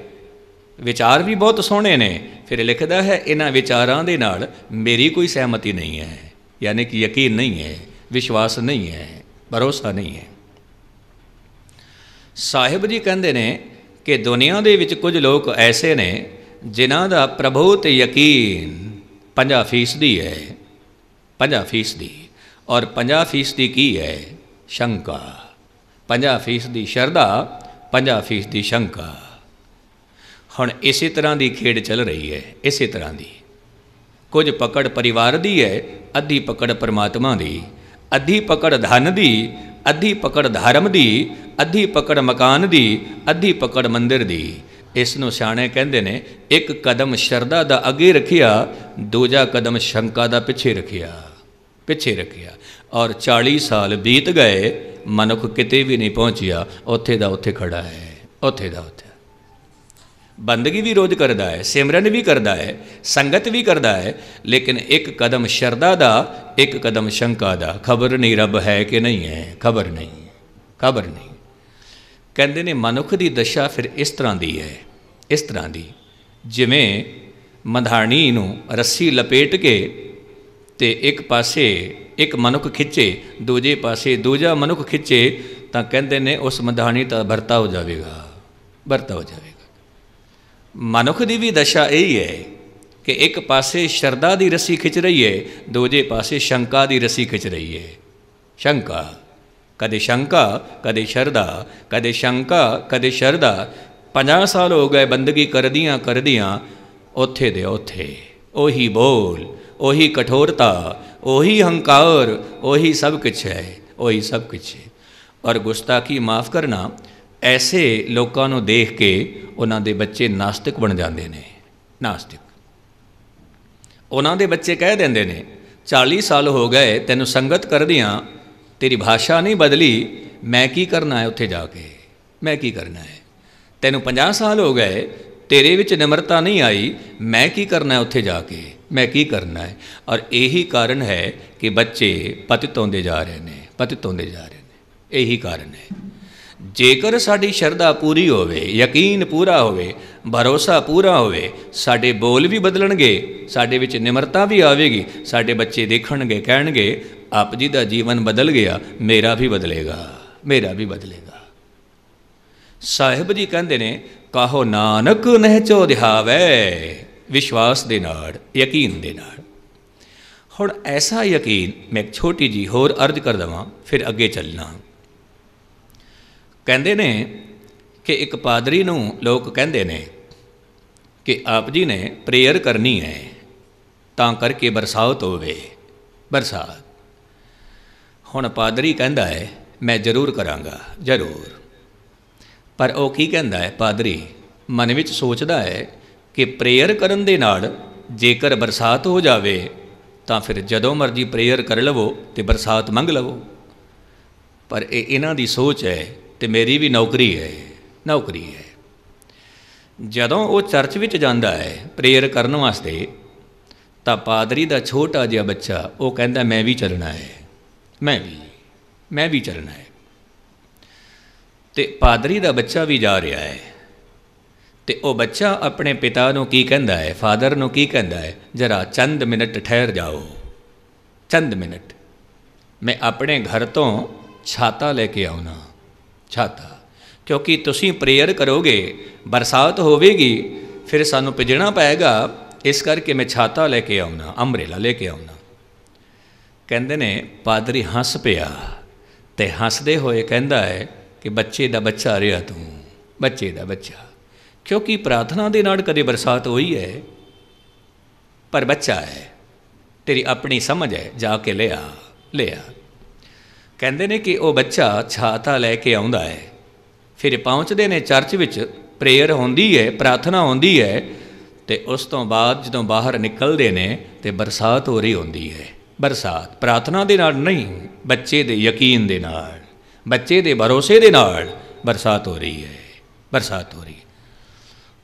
ਵਿਚਾਰ ਵੀ ਬਹੁਤ ਸੋਹਣੇ ਨੇ ਫਿਰ ਲਿਖਦਾ ਹੈ ਇਹਨਾਂ ਵਿਚਾਰਾਂ ਦੇ ਨਾਲ ਮੇਰੀ ਕੋਈ ਸਹਿਮਤੀ ਨਹੀਂ ਹੈ ਯਾਨੀ ਕਿ ਯਕੀਨ ਨਹੀਂ ਹੈ ਵਿਸ਼ਵਾਸ ਨਹੀਂ ਹੈ ਭਰੋਸਾ ਨਹੀਂ ਹੈ ਸਾਹਿਬ ਜੀ ਕਹਿੰਦੇ ਨੇ ਕਿ ਦੁਨੀਆ ਦੇ ਵਿੱਚ ਕੁਝ ਲੋਕ ਐਸੇ ਨੇ ਜਿਨ੍ਹਾਂ ਦਾ ਪ੍ਰਭੂ ਤੇ ਯਕੀਨ 50% ਦੀ ਹੈ 50% ਦੀ ਔਰ 50% ਦੀ ਕੀ ਹੈ ਸ਼ੰਕਾ 50% ਦੀ ਸ਼ਰਧਾ 50% ਦੀ ਸ਼ੰਕਾ ਹੁਣ ਇਸੇ ਤਰ੍ਹਾਂ ਦੀ ਖੇਡ ਚੱਲ ਰਹੀ ਹੈ ਇਸੇ ਤਰ੍ਹਾਂ ਦੀ ਕੁਝ ਪਕੜ ਪਰਿਵਾਰ ਦੀ ਹੈ ਅੱਧੀ ਪਕੜ ਪਰਮਾਤਮਾ ਦੀ ਅੱਧੀ ਪਕੜ ਧਨ ਦੀ ਅੱਧੀ ਪਕੜ ਧਰਮ ਦੀ ਅੱਧੀ ਪਕੜ ਮਕਾਨ ਦੀ ਅੱਧੀ ਪਕੜ ਮੰਦਿਰ ਦੀ ਇਸ ਨੂੰ ਸਿਆਣੇ ਕਹਿੰਦੇ ਨੇ ਇੱਕ ਕਦਮ ਸ਼ਰਦਾ ਦਾ ਅੱਗੇ ਰੱਖਿਆ ਦੂਜਾ ਕਦਮ ਸ਼ੰਕਾ ਦਾ ਪਿੱਛੇ ਰੱਖਿਆ ਪਿੱਛੇ ਰੱਖਿਆ ਔਰ 40 ਸਾਲ ਬੀਤ ਗਏ ਮਨੁੱਖ ਕਿਤੇ ਵੀ ਨਹੀਂ ਪਹੁੰਚਿਆ ਉੱਥੇ ਦਾ ਉੱਥੇ ਖੜਾ ਹੈ ਉੱਥੇ ਦਾ ਉੱਥੇ ਬੰਦਗੀ ਵੀ ਰੋਜ਼ ਕਰਦਾ ਹੈ ਸਿਮਰਨ ਵੀ ਕਰਦਾ ਹੈ ਸੰਗਤ ਵੀ ਕਰਦਾ ਹੈ ਲੇਕਿਨ ਇੱਕ ਕਦਮ ਸ਼ਰਦਾ ਦਾ ਇੱਕ ਕਦਮ ਸ਼ੰਕਾ ਦਾ ਖਬਰ ਨਹੀਂ ਰੱਬ ਹੈ ਕਿ ਨਹੀਂ ਹੈ ਖਬਰ ਨਹੀਂ ਖਬਰ ਨਹੀਂ ਕਹਿੰਦੇ ਨੇ ਮਨੁੱਖ ਦੀ ਦਸ਼ਾ ਫਿਰ ਇਸ ਤਰ੍ਹਾਂ ਦੀ ਹੈ ਇਸ ਤਰ੍ਹਾਂ ਦੀ ਜਿਵੇਂ ਮਧਾਣੀ ਨੂੰ ਰੱਸੀ ਲਪੇਟ ਕੇ ਤੇ ਇੱਕ ਪਾਸੇ ਇੱਕ ਮਨੁੱਖ ਖਿੱਚੇ ਦੂਜੇ ਪਾਸੇ ਦੂਜਾ ਮਨੁੱਖ ਖਿੱਚੇ ਤਾਂ ਕਹਿੰਦੇ ਨੇ ਉਸ ਮਧਾਣੀ ਤਾਂ ਵਰਤਾ ਹੋ ਜਾਵੇਗਾ ਵਰਤਾ ਹੋ ਜਾਵੇ ਮਨੁੱਖ ਦੀ ਵੀ ਦਸ਼ਾ ਇਹੀ ਹੈ ਕਿ ਇੱਕ ਪਾਸੇ ਸ਼ਰਦਾ ਦੀ ਰਸੀ ਖਿੱਚ ਰਹੀ ਹੈ ਦੂਜੇ ਪਾਸੇ ਸ਼ੰਕਾ ਦੀ ਰਸੀ ਖਿੱਚ ਰਹੀ ਹੈ ਸ਼ੰਕਾ ਕਦੇ ਸ਼ੰਕਾ ਕਦੇ ਸ਼ਰਦਾ ਕਦੇ ਸ਼ੰਕਾ ਕਦੇ ਸ਼ਰਦਾ 50 ਸਾਲ ਹੋ ਗਏ ਬੰਦਗੀ ਕਰਦੀਆਂ ਕਰਦੀਆਂ ਉੱਥੇ ਦੇ ਉੱਥੇ ਉਹੀ ਬੋਲ ਉਹੀ ਕਠੋਰਤਾ ਉਹੀ ਹੰਕਾਰ ਉਹੀ ਸਭ ਕੁਝ ਹੈ ਉਹੀ ਸਭ ਕੁਝ ਹੈ ਪਰ ਗੁਸਤਾਖੀ ਮਾਫ ਕਰਨਾ ਐਸੇ ਲੋਕਾਂ ਨੂੰ ਦੇਖ ਕੇ ਉਹਨਾਂ ਦੇ ਬੱਚੇ ਨਾਸਤਿਕ ਬਣ ਜਾਂਦੇ ਨੇ ਨਾਸਤਿਕ ਉਹਨਾਂ ਦੇ ਬੱਚੇ ਕਹਿ ਦਿੰਦੇ ਨੇ 40 ਸਾਲ ਹੋ ਗਏ ਤੈਨੂੰ ਸੰਗਤ ਕਰਦਿਆਂ ਤੇਰੀ ਭਾਸ਼ਾ ਨਹੀਂ ਬਦਲੀ ਮੈਂ ਕੀ ਕਰਨਾ ਹੈ ਉੱਥੇ ਜਾ ਕੇ ਮੈਂ ਕੀ ਕਰਨਾ ਹੈ ਤੈਨੂੰ 50 ਸਾਲ ਹੋ ਗਏ ਤੇਰੇ ਵਿੱਚ ਨਿਮਰਤਾ ਨਹੀਂ ਆਈ ਮੈਂ ਕੀ ਕਰਨਾ ਹੈ ਉੱਥੇ ਜਾ ਕੇ ਮੈਂ ਕੀ ਕਰਨਾ ਹੈ ਔਰ ਇਹੀ ਕਾਰਨ ਹੈ ਕਿ ਬੱਚੇ ਪਤਿਤ ਹੁੰਦੇ ਜਾ ਰਹੇ ਨੇ ਪਤਿਤ ਹੁੰਦੇ ਜਾ ਰਹੇ ਨੇ ਇਹੀ ਕਾਰਨ ਹੈ ਜੇਕਰ ਸਾਡੀ ਸ਼ਰਧਾ ਪੂਰੀ ਹੋਵੇ ਯਕੀਨ ਪੂਰਾ ਹੋਵੇ ਭਰੋਸਾ ਪੂਰਾ ਹੋਵੇ ਸਾਡੇ ਬੋਲ ਵੀ ਬਦਲਣਗੇ ਸਾਡੇ ਵਿੱਚ ਨਿਮਰਤਾ ਵੀ ਆਵੇਗੀ ਸਾਡੇ ਬੱਚੇ ਦੇਖਣਗੇ ਕਹਿਣਗੇ ਆਪ ਜੀ ਦਾ ਜੀਵਨ ਬਦਲ ਗਿਆ ਮੇਰਾ ਵੀ ਬਦਲੇਗਾ ਮੇਰਾ ਵੀ ਬਦਲੇਗਾ ਸਾਹਿਬ ਜੀ ਕਹਿੰਦੇ ਨੇ ਕਾਹੋ ਨਾਨਕ ਨਹਿ ਚੋ ਦਿਹਾਵੇ ਵਿਸ਼ਵਾਸ ਦੇ ਨਾਲ ਯਕੀਨ ਦੇ ਨਾਲ ਹੁਣ ਐਸਾ ਯਕੀਨ ਮੈਂ ਛੋਟੀ ਜੀ ਹੋਰ ਅਰਜ਼ ਕਰ ਦਵਾਂ ਫਿਰ ਅੱਗੇ ਚੱਲਣਾ ਕਹਿੰਦੇ ਨੇ ਕਿ ਇੱਕ ਪਾਦਰੀ ਨੂੰ ਲੋਕ ਕਹਿੰਦੇ ਨੇ ਕਿ ਆਪ ਜੀ ਨੇ ਪ੍ਰੇਅਰ ਕਰਨੀ ਹੈ ਤਾਂ ਕਰਕੇ ਬਰਸਾਤ ਹੋਵੇ ਬਰਸਾਤ ਹੁਣ ਪਾਦਰੀ ਕਹਿੰਦਾ ਹੈ ਮੈਂ ਜ਼ਰੂਰ ਕਰਾਂਗਾ ਜ਼ਰੂਰ ਪਰ ਉਹ ਕੀ ਕਹਿੰਦਾ ਹੈ ਪਾਦਰੀ ਮਨ ਵਿੱਚ ਸੋਚਦਾ ਹੈ ਕਿ ਪ੍ਰੇਅਰ ਕਰਨ ਦੇ ਨਾਲ ਜੇਕਰ ਬਰਸਾਤ ਹੋ ਜਾਵੇ ਤਾਂ ਫਿਰ ਜਦੋਂ ਮਰਜ਼ੀ ਪ੍ਰੇਅਰ ਕਰ ਲਵੋ ਤੇ ਬਰਸਾਤ ਮੰਗ ਲਵੋ ਪਰ ਇਹ ਇਹਨਾਂ ਦੀ ਸੋਚ ਹੈ ਤੇ ਮੇਰੀ ਵੀ ਨੌਕਰੀ ਹੈ ਨੌਕਰੀ ਹੈ ਜਦੋਂ ਉਹ ਚਰਚ ਵਿੱਚ ਜਾਂਦਾ ਹੈ ਪ੍ਰੇਅਰ ਕਰਨ ਵਾਸਤੇ ਤਾਂ ਪਾਦਰੀ ਦਾ ਛੋਟਾ ਜਿਹਾ ਬੱਚਾ ਉਹ ਕਹਿੰਦਾ ਮੈਂ ਵੀ ਚੱਲਣਾ ਹੈ ਮੈਂ ਵੀ ਮੈਂ ਵੀ ਚੱਲਣਾ ਹੈ ਤੇ ਪਾਦਰੀ ਦਾ ਬੱਚਾ ਵੀ ਜਾ ਰਿਹਾ ਹੈ ਤੇ ਉਹ ਬੱਚਾ ਆਪਣੇ ਪਿਤਾ ਨੂੰ ਕੀ ਕਹਿੰਦਾ ਹੈ ਫਾਦਰ ਨੂੰ ਕੀ ਕਹਿੰਦਾ ਹੈ ਜਰਾ ਚੰਦ ਮਿੰਟ ਠਹਿਰ ਜਾਓ ਚੰਦ ਮਿੰਟ ਮੈਂ ਆਪਣੇ ਘਰ ਤੋਂ ਛਾਤਾ ਲੈ ਕੇ ਆਉਣਾ ਛਾਤਾ ਕਿਉਂਕਿ ਤੁਸੀਂ ਪ੍ਰੇਅਰ ਕਰੋਗੇ ਬਰਸਾਤ ਹੋਵੇਗੀ ਫਿਰ ਸਾਨੂੰ ਭਿਜਣਾ ਪਏਗਾ ਇਸ ਕਰਕੇ ਮੈਂ ਛਾਤਾ ਲੈ ਕੇ ਆਉਣਾ ਅੰਬਰੇਲਾ ਲੈ ਕੇ ਆਉਣਾ ਕਹਿੰਦੇ ਨੇ ਪਾਦਰੀ ਹੱਸ ਪਿਆ ਤੇ ਹੱਸਦੇ ਹੋਏ ਕਹਿੰਦਾ ਹੈ ਕਿ ਬੱਚੇ ਦਾ ਬੱਚਾ ਰਿਹਾ ਤੂੰ ਬੱਚੇ ਦਾ ਬੱਚਾ ਕਿਉਂਕਿ ਪ੍ਰਾਰਥਨਾ ਦੇ ਨਾਲ ਕਦੇ ਬਰਸਾਤ ਹੋਈ ਹੈ ਪਰ ਬੱਚਾ ਹੈ ਤੇਰੀ ਆਪਣੀ ਸਮਝ ਹੈ ਜਾ ਕੇ ਲਿਆ ਲਿਆ ਕਹਿੰਦੇ ਨੇ ਕਿ ਉਹ ਬੱਚਾ ਛਾਤਾ ਲੈ ਕੇ ਆਉਂਦਾ ਹੈ ਫਿਰ ਪਹੁੰਚਦੇ ਨੇ ਚਰਚ ਵਿੱਚ ਪ੍ਰੇਅਰ ਹੁੰਦੀ ਹੈ ਪ੍ਰਾਰਥਨਾ ਹੁੰਦੀ ਹੈ ਤੇ ਉਸ ਤੋਂ ਬਾਅਦ ਜਦੋਂ ਬਾਹਰ ਨਿਕਲਦੇ ਨੇ ਤੇ ਬਰਸਾਤ ਹੋ ਰਹੀ ਹੁੰਦੀ ਹੈ ਬਰਸਾਤ ਪ੍ਰਾਰਥਨਾ ਦੇ ਨਾਲ ਨਹੀਂ ਬੱਚੇ ਦੇ ਯਕੀਨ ਦੇ ਨਾਲ ਬੱਚੇ ਦੇ ਭਰੋਸੇ ਦੇ ਨਾਲ ਬਰਸਾਤ ਹੋ ਰਹੀ ਹੈ ਬਰਸਾਤ ਹੋ ਰਹੀ ਹੈ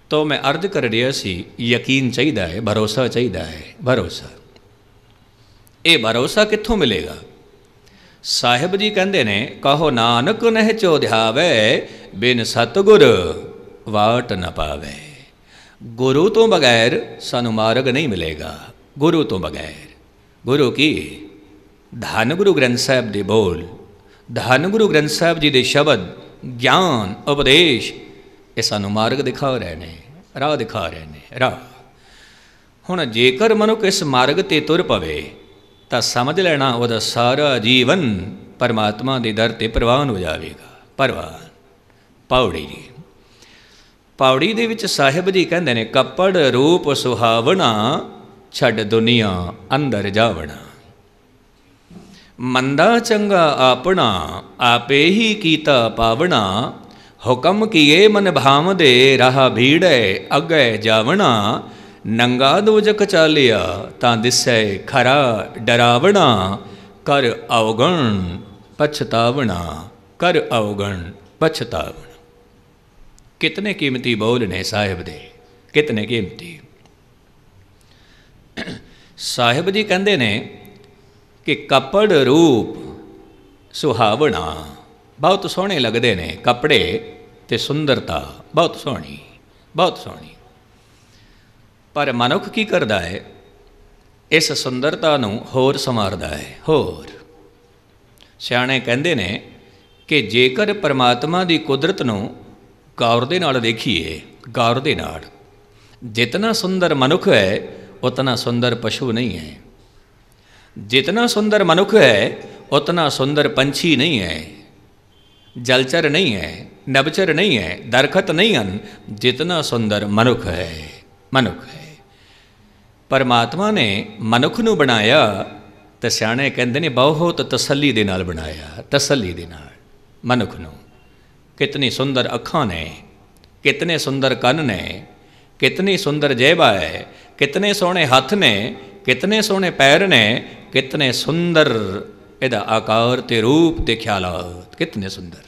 ਤਾਂ ਮੈਂ ਅਰਜ਼ ਕਰ ਰਿਹਾ ਸੀ ਯਕੀਨ ਚਾਹੀਦਾ ਹੈ ਭਰੋਸਾ ਚਾਹੀਦਾ ਹੈ ਭਰੋਸਾ ਇਹ ਭਰੋਸਾ ਕਿੱਥੋਂ ਮਿਲੇਗਾ ਸਾਹਿਬ ਜੀ ਕਹਿੰਦੇ ਨੇ ਕਹੋ ਨਾਨਕ ਨਹਿ ਚੋਧਿਆਵੇ ਬਿਨ ਸਤਗੁਰ ਵਾਟ ਨ ਪਾਵੇ ਗੁਰੂ ਤੋਂ ਬਗੈਰ ਸਾਨੂੰ ਮਾਰਗ ਨਹੀਂ ਮਿਲੇਗਾ ਗੁਰੂ ਤੋਂ ਬਗੈਰ ਗੁਰੂ ਕੀ ਧਨ ਗੁਰੂ ਗ੍ਰੰਥ ਸਾਹਿਬ ਦੇ ਬੋਲ ਧਨ ਗੁਰੂ ਗ੍ਰੰਥ ਸਾਹਿਬ ਜੀ ਦੇ ਸ਼ਬਦ ਗਿਆਨ ਉਪਦੇਸ਼ ਇਹ ਸਾਨੂੰ ਮਾਰਗ ਦਿਖਾ ਰਹੇ ਨੇ ਰਾਹ ਦਿਖਾ ਰਹੇ ਨੇ ਰਾਹ ਹੁਣ ਜੇਕਰ ਮਨੁੱਖ ਇਸ ਮਾਰਗ ਤੇ ਤੁਰ ਪਵੇ ਤਾਂ ਸਮਝ ਲੈਣਾ ਉਹਦਾ ਸਾਰਾ ਜੀਵਨ ਪਰਮਾਤਮਾ ਦੇ ਦਰ ਤੇ ਪ੍ਰਵਾਨ ਹੋ ਜਾਵੇਗਾ ਪ੍ਰਵਾਨ ਪੌੜੀ ਜੀ ਪੌੜੀ ਦੇ ਵਿੱਚ ਸਾਹਿਬ ਜੀ ਕਹਿੰਦੇ ਨੇ ਕੱਪੜ ਰੂਪ ਸੁਹਾਵਣਾ ਛੱਡ ਦੁਨੀਆ ਅੰਦਰ ਜਾਵਣਾ ਮੰਦਾ ਚੰਗਾ ਆਪਣਾ ਆਪੇ ਹੀ ਕੀਤਾ ਪਾਵਣਾ ਹੁਕਮ ਕੀਏ ਮਨ ਭਾਵ ਦੇ ਰਹਾ ਭੀੜੇ ਅਗੇ ਜਾਵਣਾ ਨੰਗਾ ਦੋਜ ਚਾਲਿਆ ਤਾਂ ਦਿਸੈ ਖਰਾ ਡਰਾਵਣਾ ਕਰ ਅਵਗਣ ਪਛਤਾਵਣਾ ਕਰ ਅਵਗਣ ਪਛਤਾਵਣਾ ਕਿਤਨੇ ਕੀਮਤੀ ਬੋਲ ਨੇ ਸਾਹਿਬ ਦੇ ਕਿਤਨੇ ਕੀਮਤੀ ਸਾਹਿਬ ਜੀ ਕਹਿੰਦੇ ਨੇ ਕਿ ਕਪੜ ਰੂਪ ਸੁਹਾਵਣਾ ਬਹੁਤ ਸੋਹਣੇ ਲੱਗਦੇ ਨੇ ਕਪੜੇ ਤੇ ਸੁੰਦਰਤਾ ਬਹੁਤ ਸੋਹਣੀ ਬਹੁਤ ਸੋਹਣੀ ਪਰ ਮਨੁੱਖ ਕੀ ਕਰਦਾ ਹੈ ਇਸ ਸੁੰਦਰਤਾ ਨੂੰ ਹੋਰ ਸਮਾਰਦਾ ਹੈ ਹੋਰ ਸਿਆਣੇ ਕਹਿੰਦੇ ਨੇ ਕਿ ਜੇਕਰ ਪਰਮਾਤਮਾ ਦੀ ਕੁਦਰਤ ਨੂੰ ਗੌਰ ਦੇ ਨਾਲ ਦੇਖੀਏ ਗੌਰ ਦੇ ਨਾਲ ਜਿਤਨਾ ਸੁੰਦਰ ਮਨੁੱਖ ਹੈ ਉਤਨਾ ਸੁੰਦਰ ਪਸ਼ੂ ਨਹੀਂ ਹੈ ਜਿਤਨਾ ਸੁੰਦਰ ਮਨੁੱਖ ਹੈ ਉਤਨਾ ਸੁੰਦਰ ਪੰਛੀ ਨਹੀਂ ਹੈ ਜਲਚਰ ਨਹੀਂ ਹੈ ਨਭਚਰ ਨਹੀਂ ਹੈ ਦਰਖਤ ਨਹੀਂ ਹਨ ਜਿਤਨਾ ਸੁੰਦਰ ਮਨੁੱਖ ਹੈ ਮਨੁੱਖ ਹੈ ਪਰਮਾਤਮਾ ਨੇ ਮਨੁੱਖ ਨੂੰ ਬਣਾਇਆ ਤੇ ਸਿਆਣੇ ਕਹਿੰਦੇ ਨੇ ਬਹੁਤ ਤਸੱਲੀ ਦੇ ਨਾਲ ਬਣਾਇਆ ਤਸੱਲੀ ਦੇ ਨਾਲ ਮਨੁੱਖ ਨੂੰ ਕਿਤਨੀ ਸੁੰਦਰ ਅੱਖਾਂ ਨੇ ਕਿਤਨੇ ਸੁੰਦਰ ਕੰਨ ਨੇ ਕਿਤਨੀ ਸੁੰਦਰ ਜੇਬਾ ਹੈ ਕਿਤਨੇ ਸੋਹਣੇ ਹੱਥ ਨੇ ਕਿਤਨੇ ਸੋਹਣੇ ਪੈਰ ਨੇ ਕਿਤਨੇ ਸੁੰਦਰ ਇਹਦਾ ਆਕਾਰ ਤੇ ਰੂਪ ਤੇ ਖਿਆਲ ਕਿਤਨੇ ਸੁੰਦਰ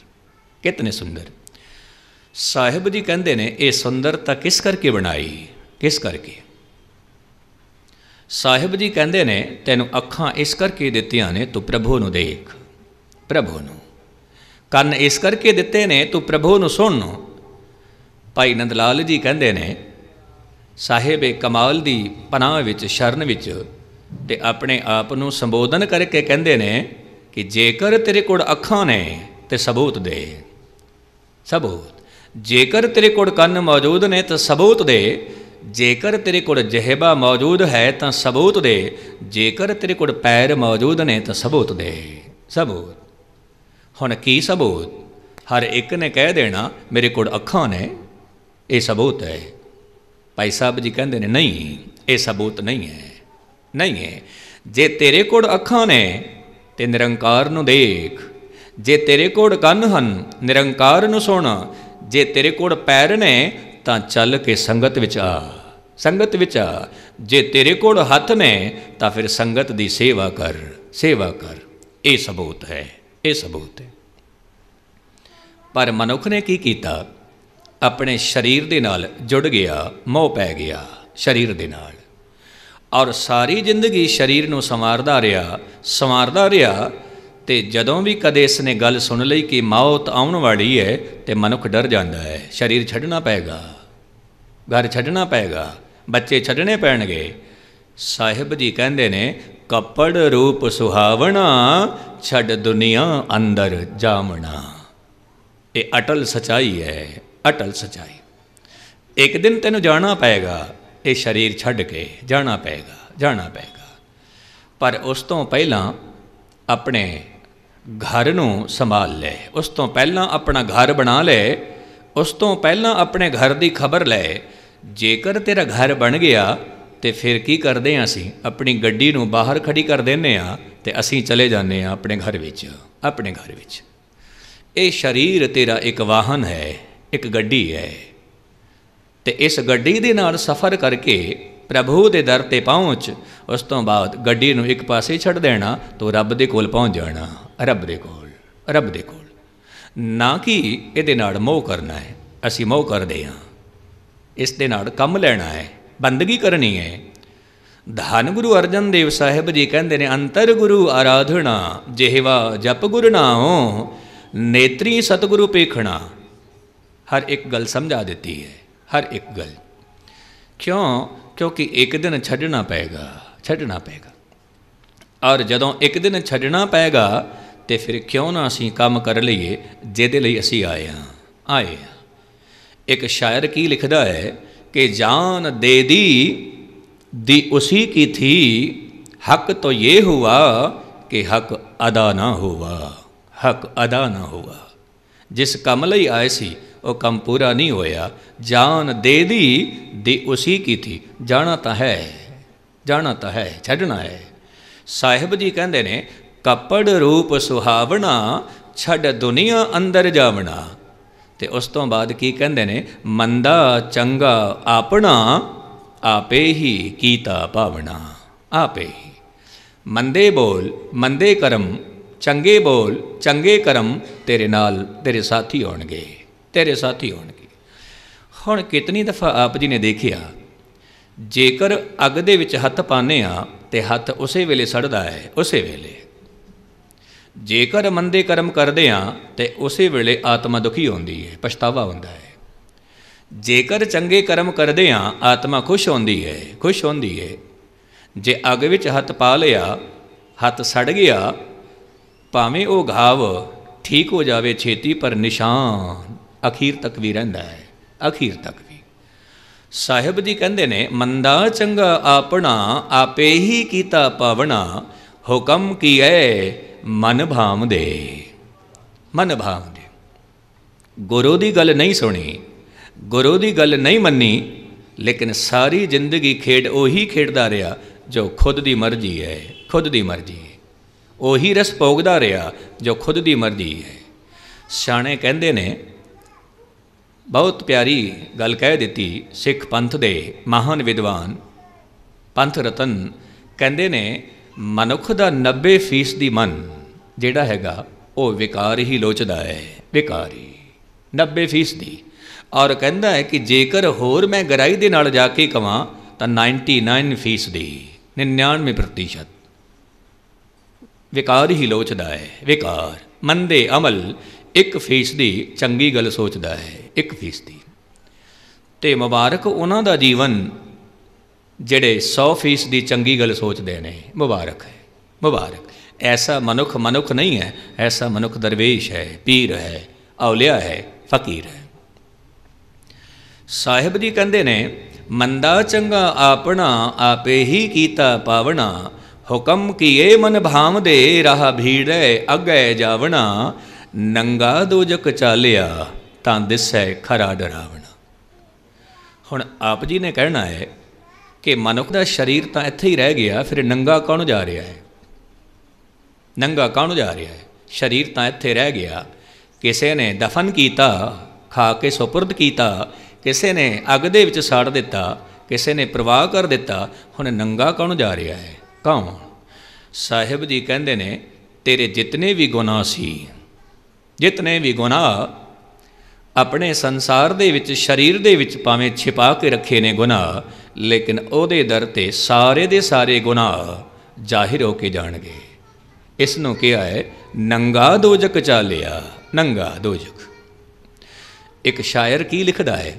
ਕਿਤਨੇ ਸੁੰਦਰ ਸਾਹਿਬ ਜੀ ਕਹਿੰਦੇ ਨੇ ਇਹ ਸੁੰਦਰਤਾ ਕਿਸ ਕਰਕੇ ਬਣਾਈ ਕਿਸ ਕਰਕੇ ਸਾਹਿਬ ਜੀ ਕਹਿੰਦੇ ਨੇ ਤੈਨੂੰ ਅੱਖਾਂ ਇਸ ਕਰਕੇ ਦਿੱਤੀਆਂ ਨੇ ਤੂੰ ਪ੍ਰਭੂ ਨੂੰ ਦੇਖ ਪ੍ਰਭੂ ਨੂੰ ਕੰਨ ਇਸ ਕਰਕੇ ਦਿੱਤੇ ਨੇ ਤੂੰ ਪ੍ਰਭੂ ਨੂੰ ਸੁਣ ਭਾਈ ਨੰਦ ਲਾਲ ਜੀ ਕਹਿੰਦੇ ਨੇ ਸਾਹਿਬੇ ਕਮਾਲ ਦੀ ਪਨਾਹ ਵਿੱਚ ਸ਼ਰਨ ਵਿੱਚ ਤੇ ਆਪਣੇ ਆਪ ਨੂੰ ਸੰਬੋਧਨ ਕਰਕੇ ਕਹਿੰਦੇ ਨੇ ਕਿ ਜੇਕਰ ਤੇਰੇ ਕੋਲ ਅੱਖਾਂ ਨੇ ਤੇ ਸਬੂਤ ਦੇ ਸਬੂਤ ਜੇਕਰ ਤੇਰੇ ਕੋਲ ਕੰਨ ਮੌਜੂਦ ਨੇ ਤਾਂ ਸਬੂਤ ਦੇ ਜੇਕਰ ਤੇਰੇ ਕੋਲ ਜਹਿਬਾ ਮੌਜੂਦ ਹੈ ਤਾਂ ਸਬੂਤ ਦੇ ਜੇਕਰ ਤੇਰੇ ਕੋਲ ਪੈਰ ਮੌਜੂਦ ਨੇ ਤਾਂ ਸਬੂਤ ਦੇ ਸਬੂਤ ਹੁਣ ਕੀ ਸਬੂਤ ਹਰ ਇੱਕ ਨੇ ਕਹਿ ਦੇਣਾ ਮੇਰੇ ਕੋਲ ਅੱਖਾਂ ਨੇ ਇਹ ਸਬੂਤ ਹੈ ਭਾਈ ਸਾਹਿਬ ਜੀ ਕਹਿੰਦੇ ਨੇ ਨਹੀਂ ਇਹ ਸਬੂਤ ਨਹੀਂ ਹੈ ਨਹੀਂ ਹੈ ਜੇ ਤੇਰੇ ਕੋਲ ਅੱਖਾਂ ਨੇ ਤੇ ਨਿਰੰਕਾਰ ਨੂੰ ਦੇਖ ਜੇ ਤੇਰੇ ਕੋਲ ਕੰਨ ਹਨ ਨਿਰੰਕਾਰ ਨੂੰ ਸੁਣ ਜੇ ਤੇਰੇ ਕੋਲ ਪੈਰ ਨੇ ਤਾਂ ਚੱਲ ਕੇ ਸੰਗਤ ਵਿੱਚ ਆ ਸੰਗਤ ਵਿੱਚ ਆ ਜੇ ਤੇਰੇ ਕੋਲ ਹੱਥ ਨੇ ਤਾਂ ਫਿਰ ਸੰਗਤ ਦੀ ਸੇਵਾ ਕਰ ਸੇਵਾ ਕਰ ਇਹ ਸਬੂਤ ਹੈ ਇਹ ਸਬੂਤ ਹੈ ਪਰ ਮਨੁੱਖ ਨੇ ਕੀ ਕੀਤਾ ਆਪਣੇ ਸਰੀਰ ਦੇ ਨਾਲ ਜੁੜ ਗਿਆ ਮੋਹ ਪੈ ਗਿਆ ਸਰੀਰ ਦੇ ਨਾਲ ਔਰ ਸਾਰੀ ਜ਼ਿੰਦਗੀ ਸਰੀਰ ਨੂੰ ਸੰਵਾਰਦਾ ਰਿਹਾ ਸੰਵਾਰਦਾ ਰਿਹਾ ਤੇ ਜਦੋਂ ਵੀ ਕਦੇ ਇਸ ਨੇ ਗੱਲ ਸੁਣ ਲਈ ਕਿ ਮੌਤ ਆਉਣ ਵਾਲੀ ਹੈ ਤੇ ਮਨੁੱਖ ਡਰ ਜਾਂਦਾ ਹੈ ਸਰੀਰ ਛੱਡਣਾ ਪਏਗਾ ਘਰ ਛੱਡਣਾ ਪਏਗਾ ਬੱਚੇ ਛੱਡਣੇ ਪੈਣਗੇ ਸਾਹਿਬ ਜੀ ਕਹਿੰਦੇ ਨੇ ਕੱਪੜ ਰੂਪ ਸੁਹਾਵਣਾ ਛੱਡ ਦੁਨੀਆ ਅੰਦਰ ਜਾਮਣਾ ਇਹ ਅਟਲ ਸਚਾਈ ਹੈ ਅਟਲ ਸਚਾਈ ਇੱਕ ਦਿਨ ਤੈਨੂੰ ਜਾਣਾ ਪਏਗਾ ਇਹ ਸਰੀਰ ਛੱਡ ਕੇ ਜਾਣਾ ਪਏਗਾ ਜਾਣਾ ਪਏਗਾ ਪਰ ਉਸ ਤੋਂ ਪਹਿਲਾਂ ਆਪਣੇ ਘਰ ਨੂੰ ਸੰਭਾਲ ਲੈ ਉਸ ਤੋਂ ਪਹਿਲਾਂ ਆਪਣਾ ਘਰ ਬਣਾ ਲੈ ਉਸ ਤੋਂ ਪਹਿਲਾਂ ਆਪਣੇ ਘਰ ਦੀ ਖਬਰ ਲੈ ਜੇਕਰ ਤੇਰਾ ਘਰ ਬਣ ਗਿਆ ਤੇ ਫਿਰ ਕੀ ਕਰਦੇ ਆਂ ਅਸੀਂ ਆਪਣੀ ਗੱਡੀ ਨੂੰ ਬਾਹਰ ਖੜੀ ਕਰ ਦਿੰਨੇ ਆ ਤੇ ਅਸੀਂ ਚਲੇ ਜਾਂਦੇ ਆ ਆਪਣੇ ਘਰ ਵਿੱਚ ਆਪਣੇ ਘਰ ਵਿੱਚ ਇਹ ਸਰੀਰ ਤੇਰਾ ਇੱਕ ਵਾਹਨ ਹੈ ਇੱਕ ਗੱਡੀ ਹੈ ਤੇ ਇਸ ਗੱਡੀ ਦੇ ਨਾਲ ਸਫ਼ਰ ਕਰਕੇ ਪ੍ਰਭੂ ਦੇ ਦਰ ਤੇ ਪਹੁੰਚ ਉਸ ਤੋਂ ਬਾਅਦ ਗੱਡੀ ਨੂੰ ਇੱਕ ਪਾਸੇ ਛੱਡ ਦੇਣਾ ਤੋ ਰੱਬ ਦੇ ਕੋਲ ਪਹੁੰਚ ਜਾਣਾ ਰੱਬ ਦੇ ਕੋਲ ਰੱਬ ਦੇ ਕੋਲ ਨਾ ਕਿ ਇਹਦੇ ਨਾਲ ਮੋਹ ਕਰਨਾ ਹੈ ਅਸੀਂ ਮੋਹ ਕਰਦੇ ਹਾਂ ਇਸ ਦੇ ਨਾਲ ਕੰਮ ਲੈਣਾ ਹੈ ਬੰਦਗੀ ਕਰਨੀ ਹੈ ਧੰਨ ਗੁਰੂ ਅਰਜਨ ਦੇਵ ਸਾਹਿਬ ਜੀ ਕਹਿੰਦੇ ਨੇ ਅੰਤਰ ਗੁਰੂ ਆਰਾਧਨਾ ਜਿਹਵਾ ਜਪ ਗੁਰ ਨਾਉ ਨੇਤਰੀ ਸਤਗੁਰੂ ਪੇਖਣਾ ਹਰ ਇੱਕ ਗੱਲ ਸਮਝਾ ਦਿੱਤੀ ਹੈ ਹਰ ਇੱਕ ਗੱਲ ਕਿਉਂ ਕਿਉਂਕਿ ਇੱਕ ਦਿਨ ਛੱਡਣਾ ਪਏਗਾ ਛੱਡਣਾ ਪਏਗਾ ਔਰ ਜਦੋਂ ਇੱਕ ਦਿਨ ਛੱਡਣਾ ਪਏਗਾ ਤੇ ਫਿਰ ਕਿਉਂ ਨਾ ਅਸੀਂ ਕੰਮ ਕਰ ਲਈਏ ਜਿਹਦੇ ਲਈ ਅਸੀਂ ਆਏ ਆ ਆਏ ਆ ਇੱਕ ਸ਼ਾਇਰ ਕੀ ਲਿਖਦਾ ਹੈ ਕਿ ਜਾਨ ਦੇ ਦੀ ਦੀ ਉਸੇ ਕੀ ਥੀ ਹੱਕ ਤੋ ਇਹ ਹੁਆ ਕਿ ਹੱਕ ਅਦਾ ਨਾ ਹੋਵਾ ਹੱਕ ਅਦਾ ਨਾ ਹੋਵਾ ਜਿਸ ਕੰਮ ਲਈ ਆਏ ਸੀ ਉਹ ਕੰਮ ਪੂਰਾ ਨਹੀਂ ਹੋਇਆ ਜਾਨ ਦੇ ਦੀ ਦੀ ਉਸੇ ਕੀ ਥੀ ਜਾਣਾ ਤਾਂ ਹੈ ਜਾਣਾ ਤਾਂ ਹੈ ਛੱਡਣਾ ਹੈ ਸਾਹਿਬ ਜੀ ਕਹਿੰਦੇ ਨੇ ਕਪੜ ਰੂਪ ਸੁਹਾਵਣਾ ਛੱਡ ਦੁਨੀਆ ਅੰਦਰ ਜਾਵਣਾ ਤੇ ਉਸ ਤੋਂ ਬਾਅਦ ਕੀ ਕਹਿੰਦੇ ਨੇ ਮੰਦਾ ਚੰਗਾ ਆਪਣਾ ਆਪੇ ਹੀ ਕੀਤਾ ਭਾਵਣਾ ਆਪੇ ਹੀ ਮੰਦੇ ਬੋਲ ਮੰਦੇ ਕਰਮ ਚੰਗੇ ਬੋਲ ਚੰਗੇ ਕਰਮ ਤੇਰੇ ਨਾਲ ਤੇਰੇ ਸਾਥੀ ਹੋਣਗੇ ਤੇਰੇ ਸਾਥੀ ਹੋਣਗੇ ਹੁਣ ਕਿਤਨੀ ਦਫਾ ਆਪ ਜੀ ਨੇ ਦੇਖਿਆ ਜੇਕਰ ਅਗ ਦੇ ਵਿੱਚ ਹੱਥ ਪਾਣੇ ਆ ਤੇ ਹੱਥ ਉਸੇ ਵੇਲੇ ਸੜਦਾ ਹੈ ਉਸੇ ਵੇਲੇ ਜੇਕਰ ਮੰਦੇ ਕਰਮ ਕਰਦੇ ਆ ਤੇ ਉਸੇ ਵੇਲੇ ਆਤਮਾ ਦੁਖੀ ਹੁੰਦੀ ਹੈ ਪਛਤਾਵਾ ਹੁੰਦਾ ਹੈ ਜੇਕਰ ਚੰਗੇ ਕਰਮ ਕਰਦੇ ਆ ਆਤਮਾ ਖੁਸ਼ ਹੁੰਦੀ ਹੈ ਖੁਸ਼ ਹੁੰਦੀ ਹੈ ਜੇ ਅੱਗ ਵਿੱਚ ਹੱਥ ਪਾ ਲਿਆ ਹੱਥ ਸੜ ਗਿਆ ਭਾਵੇਂ ਉਹ ਘਾਵ ਠੀਕ ਹੋ ਜਾਵੇ ਛੇਤੀ ਪਰ ਨਿਸ਼ਾਨ ਅਖੀਰ ਤੱਕ ਵੀ ਰਹਿੰਦਾ ਹੈ ਅਖੀਰ ਤੱਕ ਵੀ ਸਾਹਿਬ ਜੀ ਕਹਿੰਦੇ ਨੇ ਮੰਦਾ ਚੰਗਾ ਆਪਣਾ ਆਪੇ ਹੀ ਕੀਤਾ ਪਵਣਾ ਹੁਕਮ ਕੀਏ ਮਨ ਭਾਮ ਦੇ ਮਨ ਭਾਮ ਦੇ ਗੁਰੂ ਦੀ ਗੱਲ ਨਹੀਂ ਸੁਣੀ ਗੁਰੂ ਦੀ ਗੱਲ ਨਹੀਂ ਮੰਨੀ ਲੇਕਿਨ ਸਾਰੀ ਜ਼ਿੰਦਗੀ ਖੇਡ ਉਹੀ ਖੇਡਦਾ ਰਿਹਾ ਜੋ ਖੁਦ ਦੀ ਮਰਜ਼ੀ ਹੈ ਖੁਦ ਦੀ ਮਰਜ਼ੀ ਹੈ ਉਹੀ ਰਸ ਭੋਗਦਾ ਰਿਹਾ ਜੋ ਖੁਦ ਦੀ ਮਰਜ਼ੀ ਹੈ ਸਿਆਣੇ ਕਹਿੰਦੇ ਨੇ ਬਹੁਤ ਪਿਆਰੀ ਗੱਲ ਕਹਿ ਦਿੱਤੀ ਸਿੱਖ ਪੰਥ ਦੇ ਮਹਾਨ ਵਿਦਵਾਨ ਪੰਥ ਰਤਨ ਕਹਿੰਦੇ ਨੇ ਮਨੁੱਖ ਦਾ 90% ਦੀ ਮਨ ਜਿਹੜਾ ਹੈਗਾ ਉਹ ਵਿਕਾਰ ਹੀ ਲੋਚਦਾ ਹੈ ਵਿਕਾਰ ਹੀ 90% ਦੀ ਔਰ ਕਹਿੰਦਾ ਹੈ ਕਿ ਜੇਕਰ ਹੋਰ ਮੈਂ ਗਰਾਈ ਦੇ ਨਾਲ ਜਾ ਕੇ ਕਵਾਂ ਤਾਂ 99% ਦੀ 99% ਵਿਕਾਰ ਹੀ ਲੋਚਦਾ ਹੈ ਵਿਕਾਰ ਮੰਦੇ ਅਮਲ 1% ਦੀ ਚੰਗੀ ਗੱਲ ਸੋਚਦਾ ਹੈ 1% ਦੀ ਤੇ ਮੁਬਾਰਕ ਉਹਨਾਂ ਦਾ ਜੀਵਨ ਜਿਹੜੇ 100% ਦੀ ਚੰਗੀ ਗੱਲ ਸੋਚਦੇ ਨੇ ਮੁਬਾਰਕ ਹੈ ਮੁਬਾਰਕ ਐਸਾ ਮਨੁੱਖ ਮਨੁੱਖ ਨਹੀਂ ਹੈ ਐਸਾ ਮਨੁੱਖ दरवेश ਹੈ ਪੀਰ ਹੈ ਔਲਿਆ ਹੈ ਫਕੀਰ ਹੈ ਸਾਹਿਬ ਜੀ ਕਹਿੰਦੇ ਨੇ ਮੰਦਾ ਚੰਗਾ ਆਪਣਾ ਆਪੇ ਹੀ ਕੀਤਾ ਪਾਵਣਾ ਹੁਕਮ ਕੀਏ ਮਨ ਭਾਮ ਦੇ ਰਹਾ ਭੀੜੇ ਅਗੈ ਜਾਵਣਾ ਨੰਗਾ ਦੋਜਕ ਚਾਲਿਆ ਤਾਂ ਦਿਸੈ ਖਰਾ ਡਰਾਵਣਾ ਹੁਣ ਆਪ ਜੀ ਨੇ ਕਹਿਣਾ ਹੈ ਕਿ ਮਨੁੱਖ ਦਾ ਸਰੀਰ ਤਾਂ ਇੱਥੇ ਹੀ ਰਹਿ ਗਿਆ ਫਿਰ ਨੰਗਾ ਕੌਣ ਜਾ ਰਿਹਾ ਹੈ ਨੰਗਾ ਕਾਹਨੂੰ ਜਾ ਰਿਹਾ ਹੈ ਸਰੀਰ ਤਾਂ ਇੱਥੇ ਰਹਿ ਗਿਆ ਕਿਸੇ ਨੇ ਦਫਨ ਕੀਤਾ ਖਾ ਕੇ ਸੁਪਰਦ ਕੀਤਾ ਕਿਸੇ ਨੇ ਅੱਗ ਦੇ ਵਿੱਚ ਸਾੜ ਦਿੱਤਾ ਕਿਸੇ ਨੇ ਪ੍ਰਵਾਹ ਕਰ ਦਿੱਤਾ ਹੁਣ ਨੰਗਾ ਕਾਹਨੂੰ ਜਾ ਰਿਹਾ ਹੈ ਕੌਣ ਸਾਹਿਬ ਜੀ ਕਹਿੰਦੇ ਨੇ ਤੇਰੇ ਜਿਤਨੇ ਵੀ ਗੁਨਾਹ ਸੀ ਜਿਤਨੇ ਵੀ ਗੁਨਾਹ ਆਪਣੇ ਸੰਸਾਰ ਦੇ ਵਿੱਚ ਸਰੀਰ ਦੇ ਵਿੱਚ ਪਾਵੇਂ ਛਿਪਾ ਕੇ ਰੱਖੇ ਨੇ ਗੁਨਾਹ ਲੇਕਿਨ ਉਹਦੇ ਦਰ ਤੇ ਸਾਰੇ ਦੇ ਸਾਰੇ ਗੁਨਾਹ ਜ਼ਾਹਿਰ ਹੋ ਕੇ ਜਾਣਗੇ ਇਸ ਨੂੰ ਕਿਹਾ ਹੈ ਨੰਗਾ ਦੋਜਕ ਚਾਲਿਆ ਨੰਗਾ ਦੋਜਕ ਇੱਕ ਸ਼ਾਇਰ ਕੀ ਲਿਖਦਾ ਹੈ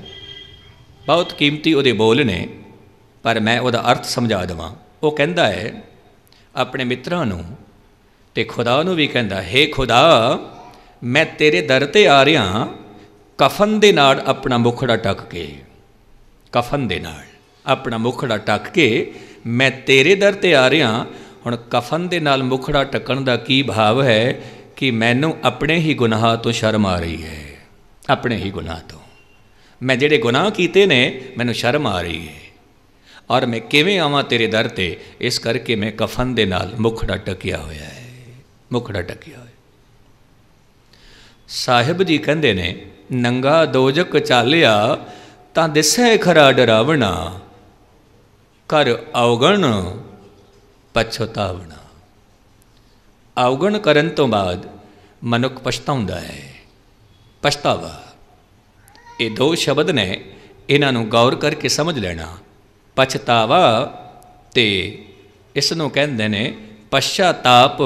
ਬਹੁਤ ਕੀਮਤੀ ਉਹਦੇ ਬੋਲ ਨੇ ਪਰ ਮੈਂ ਉਹਦਾ ਅਰਥ ਸਮਝਾ ਦਵਾਂ ਉਹ ਕਹਿੰਦਾ ਹੈ ਆਪਣੇ ਮਿੱਤਰਾਂ ਨੂੰ ਤੇ ਖੁਦਾ ਨੂੰ ਵੀ ਕਹਿੰਦਾ ਹੈ ਖੁਦਾ ਮੈਂ ਤੇਰੇ ਦਰ ਤੇ ਆ ਰਿਹਾ ਕਫਨ ਦੇ ਨਾਲ ਆਪਣਾ ਮੁਖੜਾ ਟੱਕ ਕੇ ਕਫਨ ਦੇ ਨਾਲ ਆਪਣਾ ਮੁਖੜਾ ਟੱਕ ਕੇ ਮੈਂ ਤੇਰੇ ਦਰ ਤੇ ਆ ਰਿਹਾ ਹੁਣ ਕਫਨ ਦੇ ਨਾਲ ਮੁਖੜਾ ਟੱਕਣ ਦਾ ਕੀ ਭਾਵ ਹੈ ਕਿ ਮੈਨੂੰ ਆਪਣੇ ਹੀ ਗੁਨਾਹ ਤੋਂ ਸ਼ਰਮ ਆ ਰਹੀ ਹੈ ਆਪਣੇ ਹੀ ਗੁਨਾਹ ਤੋਂ ਮੈਂ ਜਿਹੜੇ ਗੁਨਾਹ ਕੀਤੇ ਨੇ ਮੈਨੂੰ ਸ਼ਰਮ ਆ ਰਹੀ ਹੈ ਔਰ ਮੈਂ ਕਿਵੇਂ ਆਵਾਂ ਤੇਰੇ ਦਰ ਤੇ ਇਸ ਕਰਕੇ ਮੈਂ ਕਫਨ ਦੇ ਨਾਲ ਮੁਖੜਾ ਟਕਿਆ ਹੋਇਆ ਹੈ ਮੁਖੜਾ ਟਕਿਆ ਹੋਇਆ ਸਾਹਿਬ ਜੀ ਕਹਿੰਦੇ ਨੇ ਨੰਗਾ ਦੋਜਕ ਚਾਲਿਆ ਤਾਂ ਦਿਸੈ ਖਰਾ ਡਰਾਵਣਾ ਕਰ ਔਗਣ ਪਛਤਾਵਣਾ ਆਉਗਣ ਕਰਨ ਤੋਂ ਬਾਅਦ ਮਨੁੱਖ ਪਛਤਾਉਂਦਾ ਹੈ ਪਛਤਾਵਾ ਇਹ ਦੋ ਸ਼ਬਦ ਨੇ ਇਹਨਾਂ ਨੂੰ ਗੌਰ ਕਰਕੇ ਸਮਝ ਲੈਣਾ ਪਛਤਾਵਾ ਤੇ ਇਸ ਨੂੰ ਕਹਿੰਦੇ ਨੇ ਪਛਤਾਪ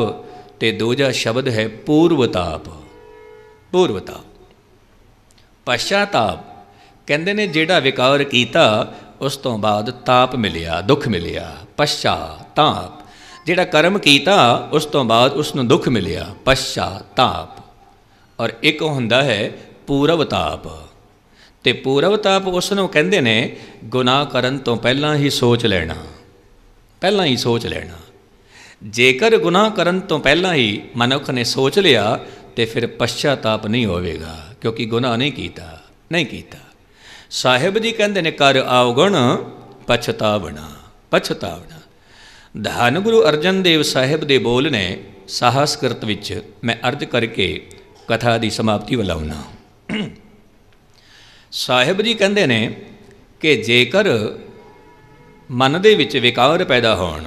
ਤੇ ਦੂਜਾ ਸ਼ਬਦ ਹੈ ਪੂਰਵਤਾਪ ਪੂਰਵਤਾਪ ਪਛਤਾਪ ਕਹਿੰਦੇ ਨੇ ਜਿਹੜਾ ਵਿਕਾਰ ਕੀਤਾ ਉਸ ਤੋਂ ਬਾਅਦ ਤਾਪ ਮਿਲਿਆ ਦੁੱਖ ਮਿਲਿਆ ਪਛਾ ਤਾਪ ਜਿਹੜਾ ਕਰਮ ਕੀਤਾ ਉਸ ਤੋਂ ਬਾਅਦ ਉਸ ਨੂੰ ਦੁੱਖ ਮਿਲਿਆ ਪਛਾ ਤਾਪ ਔਰ ਇੱਕ ਹੁੰਦਾ ਹੈ ਪੂਰਵ ਤਾਪ ਤੇ ਪੂਰਵ ਤਾਪ ਉਸ ਨੂੰ ਕਹਿੰਦੇ ਨੇ ਗੁਨਾਹ ਕਰਨ ਤੋਂ ਪਹਿਲਾਂ ਹੀ ਸੋਚ ਲੈਣਾ ਪਹਿਲਾਂ ਹੀ ਸੋਚ ਲੈਣਾ ਜੇਕਰ ਗੁਨਾਹ ਕਰਨ ਤੋਂ ਪਹਿਲਾਂ ਹੀ ਮਨੁੱਖ ਨੇ ਸੋਚ ਲਿਆ ਤੇ ਫਿਰ ਪਛਤਾਪ ਨਹੀਂ ਹੋਵੇਗਾ ਕਿਉਂਕਿ ਗੁਨਾਹ ਨਹੀਂ ਕੀਤਾ ਨਹੀਂ ਕੀਤਾ ਸਾਹਿਬ ਜੀ ਕਹਿੰਦੇ ਨੇ ਕਰ ਆਉਗਣ ਪਛਤਾਵਣਾ ਪਛਤਾਵਣਾ ਧੰਨ ਗੁਰੂ ਅਰਜਨ ਦੇਵ ਸਾਹਿਬ ਦੇ ਬੋਲ ਨੇ ਸਾਹਸਕ੍ਰਿਤ ਵਿੱਚ ਮੈਂ ਅਰਜ ਕਰਕੇ ਕਥਾ ਦੀ ਸਮਾਪਤੀ ਵਲਾਉਣਾ ਸਾਹਿਬ ਜੀ ਕਹਿੰਦੇ ਨੇ ਕਿ ਜੇਕਰ ਮਨ ਦੇ ਵਿੱਚ ਵਿਕਾਰ ਪੈਦਾ ਹੋਣ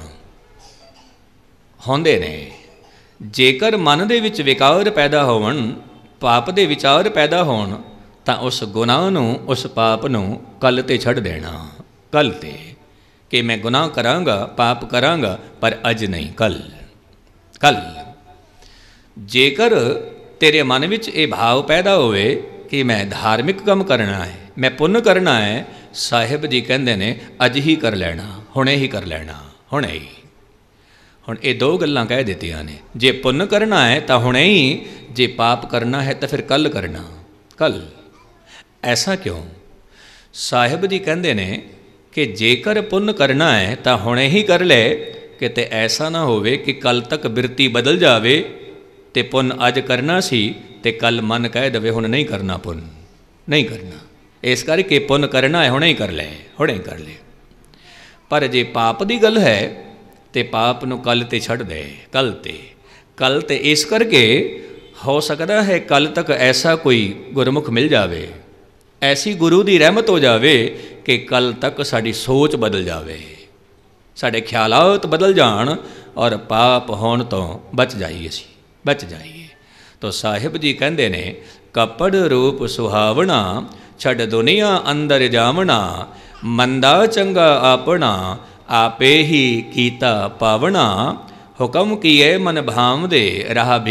ਹੁੰਦੇ ਨੇ ਜੇਕਰ ਮਨ ਦੇ ਵਿੱਚ ਵਿਕਾਰ ਪੈਦਾ ਹੋਵਣ ਪਾਪ ਦੇ ਵਿਚਾਰ ਪੈਦਾ ਹੋਣ ਤਾਂ ਉਸ ਗੁਨਾਹ ਨੂੰ ਉਸ ਪਾਪ ਨੂੰ ਕੱਲ ਤੇ ਛੱਡ ਦੇਣਾ ਕੱਲ ਤੇ ਕਿ ਮੈਂ ਗੁਨਾਹ ਕਰਾਂਗਾ ਪਾਪ ਕਰਾਂਗਾ ਪਰ ਅੱਜ ਨਹੀਂ ਕੱਲ ਕੱਲ ਜੇਕਰ ਤੇਰੇ ਮਨ ਵਿੱਚ ਇਹ ਭਾਵ ਪੈਦਾ ਹੋਵੇ ਕਿ ਮੈਂ ਧਾਰਮਿਕ ਕੰਮ ਕਰਨਾ ਹੈ ਮੈਂ ਪੁੰਨ ਕਰਨਾ ਹੈ ਸਾਹਿਬ ਜੀ ਕਹਿੰਦੇ ਨੇ ਅੱਜ ਹੀ ਕਰ ਲੈਣਾ ਹੁਣੇ ਹੀ ਕਰ ਲੈਣਾ ਹੁਣੇ ਹੀ ਹੁਣ ਇਹ ਦੋ ਗੱਲਾਂ ਕਹਿ ਦਿੱਤੀਆਂ ਨੇ ਜੇ ਪੁੰਨ ਕਰਨਾ ਹੈ ਤਾਂ ਹੁਣੇ ਹੀ ਜੇ ਪਾਪ ਕਰਨਾ ਹੈ ਤਾਂ ਫਿਰ ਕੱਲ ਕਰਨਾ ਕੱਲ ਐਸਾ ਕਿਉਂ ਸਾਹਿਬ ਜੀ ਕਹਿੰਦੇ ਨੇ ਕਿ ਜੇਕਰ ਪੁੰਨ ਕਰਨਾ ਹੈ ਤਾਂ ਹੁਣੇ ਹੀ ਕਰ ਲੈ ਕਿਤੇ ਐਸਾ ਨਾ ਹੋਵੇ ਕਿ ਕੱਲ ਤੱਕ ਬਿਰਤੀ ਬਦਲ ਜਾਵੇ ਤੇ ਪੁੰਨ ਅੱਜ ਕਰਨਾ ਸੀ ਤੇ ਕੱਲ ਮਨ ਕਹਿ ਦਵੇ ਹੁਣ ਨਹੀਂ ਕਰਨਾ ਪੁੰਨ ਨਹੀਂ ਕਰਨਾ ਇਸ ਕਰਕੇ ਪੁੰਨ ਕਰਨਾ ਹੈ ਹੁਣੇ ਹੀ ਕਰ ਲੈ ਹੁਣੇ ਹੀ ਕਰ ਲੈ ਪਰ ਜੇ ਪਾਪ ਦੀ ਗੱਲ ਹੈ ਤੇ ਪਾਪ ਨੂੰ ਕੱਲ ਤੇ ਛੱਡ ਦੇ ਕੱਲ ਤੇ ਕੱਲ ਤੇ ਇਸ ਕਰਕੇ ਹੋ ਸਕਦਾ ਹੈ ਕੱਲ ਤੱਕ ਐਸਾ ਕੋਈ ਗੁਰਮੁਖ ਮਿਲ ਜਾਵੇ ਐਸੀ ਗੁਰੂ ਦੀ ਰਹਿਮਤ ਹੋ ਜਾਵੇ ਕਿ ਕੱਲ ਤੱਕ ਸਾਡੀ ਸੋਚ ਬਦਲ ਜਾਵੇ ਸਾਡੇ ਖਿਆਲਾਤ ਬਦਲ ਜਾਣ ਔਰ ਪਾਪ ਹੋਣ ਤੋਂ ਬਚ ਜਾਈਏ ਅਸੀਂ ਬਚ ਜਾਈਏ ਤਾਂ ਸਾਹਿਬ ਜੀ ਕਹਿੰਦੇ ਨੇ ਕਪੜ ਰੂਪ ਸੁਹਾਵਣਾ ਛੱਡ ਦੁਨੀਆ ਅੰਦਰ ਜਾਵਣਾ ਮੰਦਾ ਚੰਗਾ ਆਪਣਾ ਆਪੇ ਹੀ ਕੀਤਾ ਪਾਵਣਾ ਹੁਕਮ ਕੀਏ ਮਨ ਭਾਵ ਦੇ ਰਹਾ